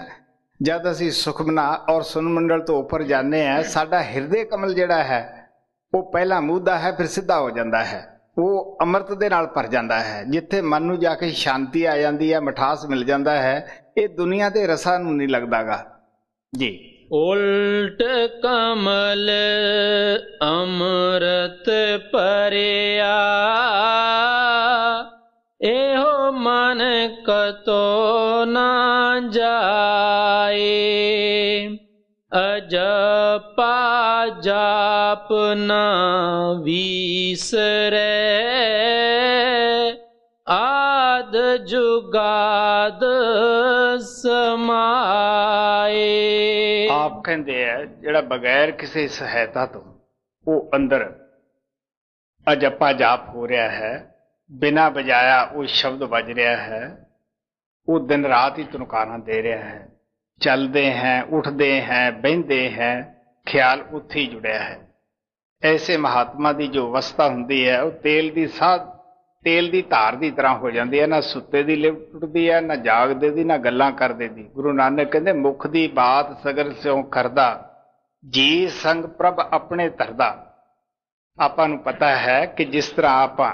S2: ਜਦ ਅਸੀਂ ਸੁਖਮਨਾ ਔਰ ਸੁਨਮੰਡਲ ਤੋਂ ਉੱਪਰ ਜਾਂਦੇ ਹਾਂ ਸਾਡਾ ਹਿਰਦੇ ਕਮਲ ਜਿਹੜਾ ਹੈ ਉਹ ਪਹਿਲਾ ਮੂਦਾ ਹੈ ਫਿਰ ਸਿੱਧਾ ਹੋ ਜਾਂਦਾ ਹੈ ਉਹ ਅੰਮ੍ਰਿਤ ਦੇ ਨਾਲ ਭਰ ਜਾਂਦਾ ਹੈ ਜਿੱਥੇ ਮਨ ਨੂੰ ਜਾ ਕੇ ਸ਼ਾਂਤੀ ਆ ਜਾਂਦੀ ਹੈ ਮਠਾਸ ਮਿਲ ਜਾਂਦਾ ਹੈ ਇਹ ਦੁਨੀਆ ਦੇ ਰਸਾਂ ਨੂੰ ਨਹੀਂ ਲੱਗਦਾਗਾ
S3: ਜੀ ਉਲਟ ਕਮਲ ਅੰਮ੍ਰਿਤ ਪਰਿਆ ਇਹੋ ਮਨ ਕਤੋ ਨਾ ਜਾ ਆਪਣਾ ਵੀਸਰੇ ਆਦ ਜੁਗਾਦ
S2: ਸਮਾਏ ਆਪ ਕਹਿੰਦੇ ਆ ਜਿਹੜਾ ਬਗੈਰ ਕਿਸੇ ਸਹਾਇਤਾ ਤੋਂ ਉਹ ਅੰਦਰ ਅਜੱਪਾ ਜਾਪ ਹੋ ਰਿਹਾ ਹੈ ਬਿਨਾ ਬਜਾਇਆ ਉਹ ਸ਼ਬਦ ਵੱਜ ਰਿਹਾ ਹੈ ਉਹ ਦਿਨ ਰਾਤ ਹੀ ਤਨਕਾਰਾਂ ਦੇ ਰਿਹਾ ਹੈ ਚੱਲਦੇ ਹੈ ਉੱਠਦੇ ਹੈ ਬੈਂਦੇ ਹੈ ਖਿਆਲ ਉੱਥੇ ਹੀ ਜੁੜਿਆ ਹੈ ਐਸੇ ਮਹਾਤਮਾ ਦੀ ਜੋ ਅਵਸਥਾ ਹੁੰਦੀ ਹੈ ਉਹ ਤੇਲ ਦੀ ਸਾਹ ਤੇਲ ਦੀ ਧਾਰ ਦੀ ਤਰ੍ਹਾਂ ਹੋ ਜਾਂਦੀ ਹੈ ਨਾ ਸੁੱਤੇ ਦੀ ਲਿਵ ਟੁੱਟਦੀ ਹੈ ਨਾ ਜਾਗਦੇ ਦੀ ਨਾ ਗੱਲਾਂ ਕਰਦੇ ਦੀ ਗੁਰੂ ਨਾਨਕ ਕਹਿੰਦੇ ਮੁਖ ਦੀ ਬਾਤ ਸਗਰ ਸਿਉ ਕਰਦਾ ਜੀ ਸੰਗ ਪ੍ਰਭ ਆਪਣੇ ਧਰਦਾ ਆਪਾਂ ਨੂੰ ਪਤਾ ਹੈ ਕਿ ਜਿਸ ਤਰ੍ਹਾਂ ਆਪਾਂ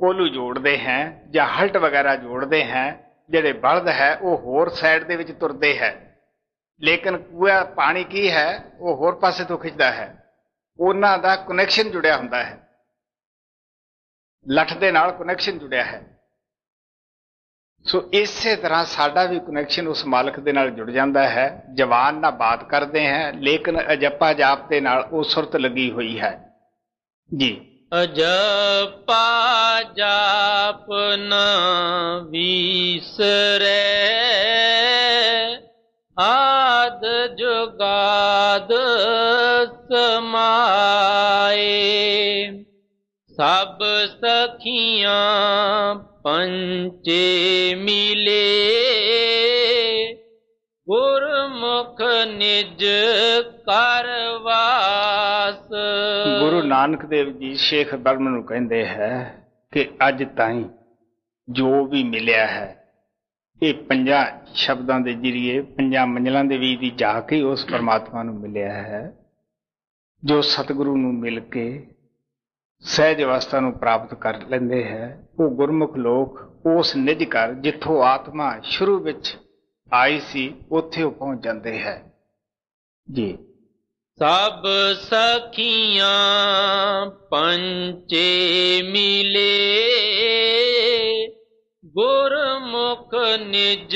S2: ਕੋਲੂ ਜੋੜਦੇ ਹਾਂ ਜਾਂ ਹਲਟ ਵਗੈਰਾ ਜੋੜਦੇ ਹਾਂ ਜਿਹੜੇ ਬਲਦ ਹੈ ਉਹ ਹੋਰ ਸਾਈਡ ਦੇ ਵਿੱਚ ਤੁਰਦੇ ਹੈ ਲੇਕਿਨ ਕੂਆ ਪਾਣੀ ਕੀ ਹੈ ਉਹ ਹੋਰ ਪਾਸੇ ਤੋਂ ਖਿੱਚਦਾ ਹੈ ਉਹਨਾਂ ਦਾ ਕਨੈਕਸ਼ਨ ਜੁੜਿਆ ਹੁੰਦਾ ਹੈ ਲੱਠ ਦੇ ਨਾਲ ਕਨੈਕਸ਼ਨ ਜੁੜਿਆ ਹੈ ਸੋ ਇਸੇ ਤਰ੍ਹਾਂ ਸਾਡਾ ਵੀ ਕਨੈਕਸ਼ਨ ਉਸ ਮਾਲਕ ਦੇ ਨਾਲ ਜੁੜ ਜਾਂਦਾ ਹੈ ਜਵਾਨ ਨਾਲ ਬਾਤ ਕਰਦੇ ਹਾਂ ਲੇਕਿਨ ਅਜੱਪਾ ਜਾਪ ਦੇ ਨਾਲ ਉਹ ਸੁਰਤ ਲੱਗੀ ਹੋਈ ਹੈ ਜੀ
S3: ਅਜਪਾ ਜਾਪ ਨਾ ਵੀਸਰੇ ਗਾਦ ਸਮਾਏ ਸਭ ਸਖੀਆਂ ਪੰਚੇ ਮਿਲੇ ਗੁਰਮੁਖ ਨਿਜ ਕਰਵਾਸ ਗੁਰੂ
S2: ਨਾਨਕ ਦੇਵ ਜੀ ਸ਼ੇਖ ਬਰਮਨ ਨੂੰ ਕਹਿੰਦੇ ਹੈ ਕਿ ਅੱਜ ਤਾਈਂ ਜੋ ਵੀ ਮਿਲਿਆ ਹੈ ਇਹ ਪੰਜਾਂ ਸ਼ਬਦਾਂ ਦੇ ਜਰੀਏ ਪੰਜਾਂ ਮੰਜ਼ਲਾਂ ਦੇ ਵੀ ਦੀ ਜਾ ਕੇ ਉਸ ਪਰਮਾਤਮਾ ਨੂੰ ਮਿਲਿਆ ਹੈ ਜੋ ਸਤਿਗੁਰੂ ਨੂੰ ਮਿਲ ਕੇ ਸਹਿਜ ਅਵਸਥਾ ਨੂੰ ਪ੍ਰਾਪਤ ਕਰ ਲੈਂਦੇ ਹੈ ਉਹ ਗੁਰਮੁਖ ਲੋਕ ਉਸ ਨਿਜ ਘਰ ਜਿੱਥੋਂ ਆਤਮਾ ਸ਼ੁਰੂ ਵਿੱਚ ਆਈ ਸੀ ਉੱਥੇ ਉਹ ਪਹੁੰਚ ਜਾਂਦੇ ਹੈ ਜੀ ਸਭ ਸਖੀਆਂ
S3: ਪੰਚੇ ਮਿਲੇ ਗੁਰਮੁਖ ਨਿਜ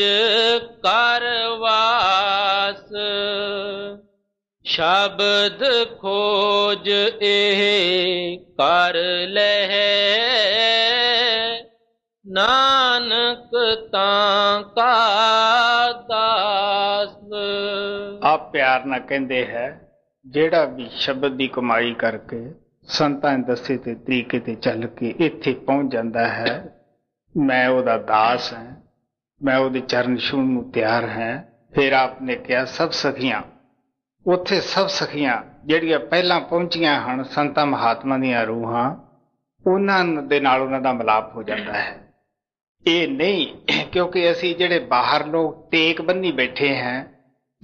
S3: ਕਰਵਾਸ ਸ਼ਬਦ ਖੋਜ ਇਹ ਕਰ ਲਹਿ ਨਾਨਕ
S2: ਤਾਂ ਕਾ ਦਾਸ ਆ ਪਿਆਰ ਨਾ ਕਹਿੰਦੇ ਹੈ ਜਿਹੜਾ ਵੀ ਸ਼ਬਦ ਦੀ ਕਮਾਈ ਕਰਕੇ ਸੰਤਾਂ ਦੇ ਦੱਸੇ ਤੇ ਤਰੀਕੇ ਤੇ ਚੱਲ ਕੇ ਇੱਥੇ ਪਹੁੰਚ ਜਾਂਦਾ ਹੈ ਮੈਂ ਉਹਦਾ ਦਾਸ ਹਾਂ ਮੈਂ ਉਹਦੇ ਚਰਨ ਛੂਣ ਨੂੰ ਤਿਆਰ ਹਾਂ ਫਿਰ ਆਪਨੇ ਕਿਹਾ ਸਭ ਸਖੀਆਂ ਉੱਥੇ ਸਭ ਸਖੀਆਂ ਜਿਹੜੀਆਂ ਪਹਿਲਾਂ ਪਹੁੰਚੀਆਂ ਹਨ ਸੰਤਾਂ ਮਹਾਤਮਾ ਦੀਆਂ ਰੂਹਾਂ ਉਹਨਾਂ ਦੇ ਨਾਲ ਉਹਨਾਂ ਦਾ ਮਲਾਪ ਹੋ ਜਾਂਦਾ ਹੈ ਇਹ ਨਹੀਂ ਕਿਉਂਕਿ ਅਸੀਂ ਜਿਹੜੇ ਬਾਹਰ ਲੋਕ ਟੇਕ ਬੰਨੀ ਬੈਠੇ ਹਾਂ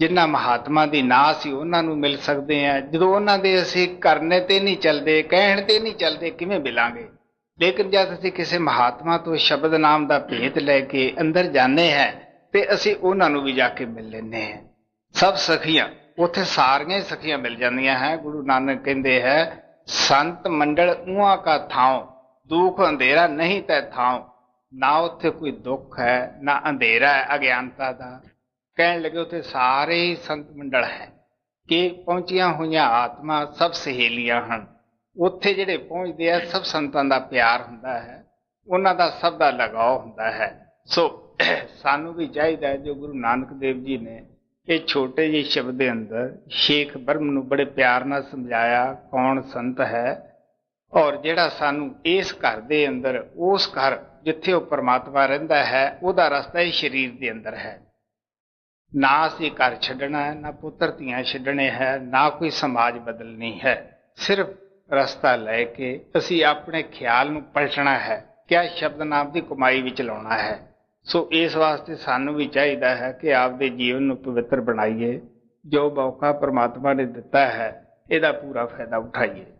S2: ਜਿਨ੍ਹਾਂ ਮਹਾਤਮਾ ਦੀ ਨਾ ਸੀ ਉਹਨਾਂ ਨੂੰ ਮਿਲ ਸਕਦੇ ਆ ਜਦੋਂ ਉਹਨਾਂ ਦੇ ਅਸੀਂ ਕਰਨੇ ਤੇ ਨਹੀਂ ਚੱਲਦੇ ਕਹਿਣ ਤੇ ਨਹੀਂ ਚੱਲਦੇ ਕਿਵੇਂ ਮਿਲਾਂਗੇ ਲੇਕਿਨ ਜਦ ਅਸੀਂ ਕਿਸੇ ਮਹਾਤਮਾ ਤੋਂ ਸ਼ਬਦ ਨਾਮ ਦਾ ਭੇਤ ਲੈ ਕੇ ਅੰਦਰ ਜਾਂਦੇ ਹਾਂ ਤੇ ਅਸੀਂ ਉਹਨਾਂ ਨੂੰ ਵੀ ਜਾ ਕੇ ਮਿਲ ਲੈਂਦੇ ਹਾਂ ਸਭ ਸਖੀਆਂ ਉੱਥੇ ਸਾਰੀਆਂ ਸਖੀਆਂ ਮਿਲ ਜਾਂਦੀਆਂ ਹੈ ਗੁਰੂ ਨਾਨਕ ਕਹਿੰਦੇ ਹੈ ਸੰਤ ਮੰਡਲ ਉਹਾਂ ਕਾ ਥਾਉ ਦੁੱਖ ਅੰਧੇਰਾ ਨਹੀਂ ਤੈ ਥਾਉ ਨਾ ਉੱਥੇ ਕੋਈ ਦੁੱਖ ਹੈ ਨਾ ਅੰਧੇਰਾ ਹੈ ਅਗਿਆਨਤਾ ਦਾ ਕਹਿਣ ਲੱਗੇ ਉੱਥੇ ਸਾਰੇ ਸੰਤ ਮੰਡਲ ਹੈ ਕਿ ਪਹੁੰਚੀਆਂ ਹੋਈਆਂ ਆਤਮਾ ਸਭ ਸਹੇਲੀਆਂ ਹਨ ਉੱਥੇ ਜਿਹੜੇ ਪਹੁੰਚਦੇ ਆ ਸਭ ਸੰਤਾਂ ਦਾ ਪਿਆਰ ਹੁੰਦਾ ਹੈ ਉਹਨਾਂ ਦਾ ਸਭ ਦਾ ਲਗਾਅ ਹੁੰਦਾ ਹੈ ਸੋ ਸਾਨੂੰ ਵੀ ਚਾਹੀਦਾ ਹੈ ਜੋ ਗੁਰੂ ਨਾਨਕ ਦੇਵ ਜੀ ਨੇ ਇਹ ਛੋਟੇ ਜਿਹੇ ਸ਼ਬਦ ਦੇ ਅੰਦਰ ਸ਼ੇਖ ਬਰਮ ਨੂੰ ਬੜੇ ਪਿਆਰ ਨਾਲ ਸਮਝਾਇਆ ਕੌਣ ਸੰਤ ਹੈ ਔਰ ਜਿਹੜਾ ਸਾਨੂੰ ਇਸ ਘਰ ਦੇ ਅੰਦਰ ਉਸ ਘਰ ਜਿੱਥੇ ਉਹ ਪਰਮਾਤਮਾ ਰਹਿੰਦਾ ਹੈ ਉਹਦਾ ਰਸਤਾ ਹੀ ਸਰੀਰ ਦੇ ਅੰਦਰ ਹੈ ਨਾ ਅਸੀਂ ਘਰ ਛੱਡਣਾ ਹੈ ਨਾ ਪੁੱਤਰ ਧੀਆਂ ਛੱਡਣੇ ਹੈ ਨਾ ਕੋਈ ਸਮਾਜ ਬਦਲਣੀ ਹੈ ਸਿਰਫ ਰਸਤਾ ਲੈ ਕੇ ਅਸੀਂ ਆਪਣੇ ਖਿਆਲ ਨੂੰ ਪਲਟਣਾ ਹੈ ਕਿਆ ਸ਼ਬਦ ਨਾਮ ਦੀ ਕਮਾਈ ਵਿੱਚ ਲਾਉਣਾ ਹੈ ਸੋ ਇਸ ਵਾਸਤੇ ਸਾਨੂੰ ਵੀ ਚਾਹੀਦਾ ਹੈ ਕਿ ਆਪਦੇ ਜੀਵਨ ਨੂੰ ਪਵਿੱਤਰ ਬਣਾਈਏ
S1: ਜੋ ਮੌਕਾ ਪ੍ਰਮਾਤਮਾ ਨੇ ਦਿੱਤਾ ਹੈ ਇਹਦਾ ਪੂਰਾ ਫਾਇਦਾ ਉਠਾਈਏ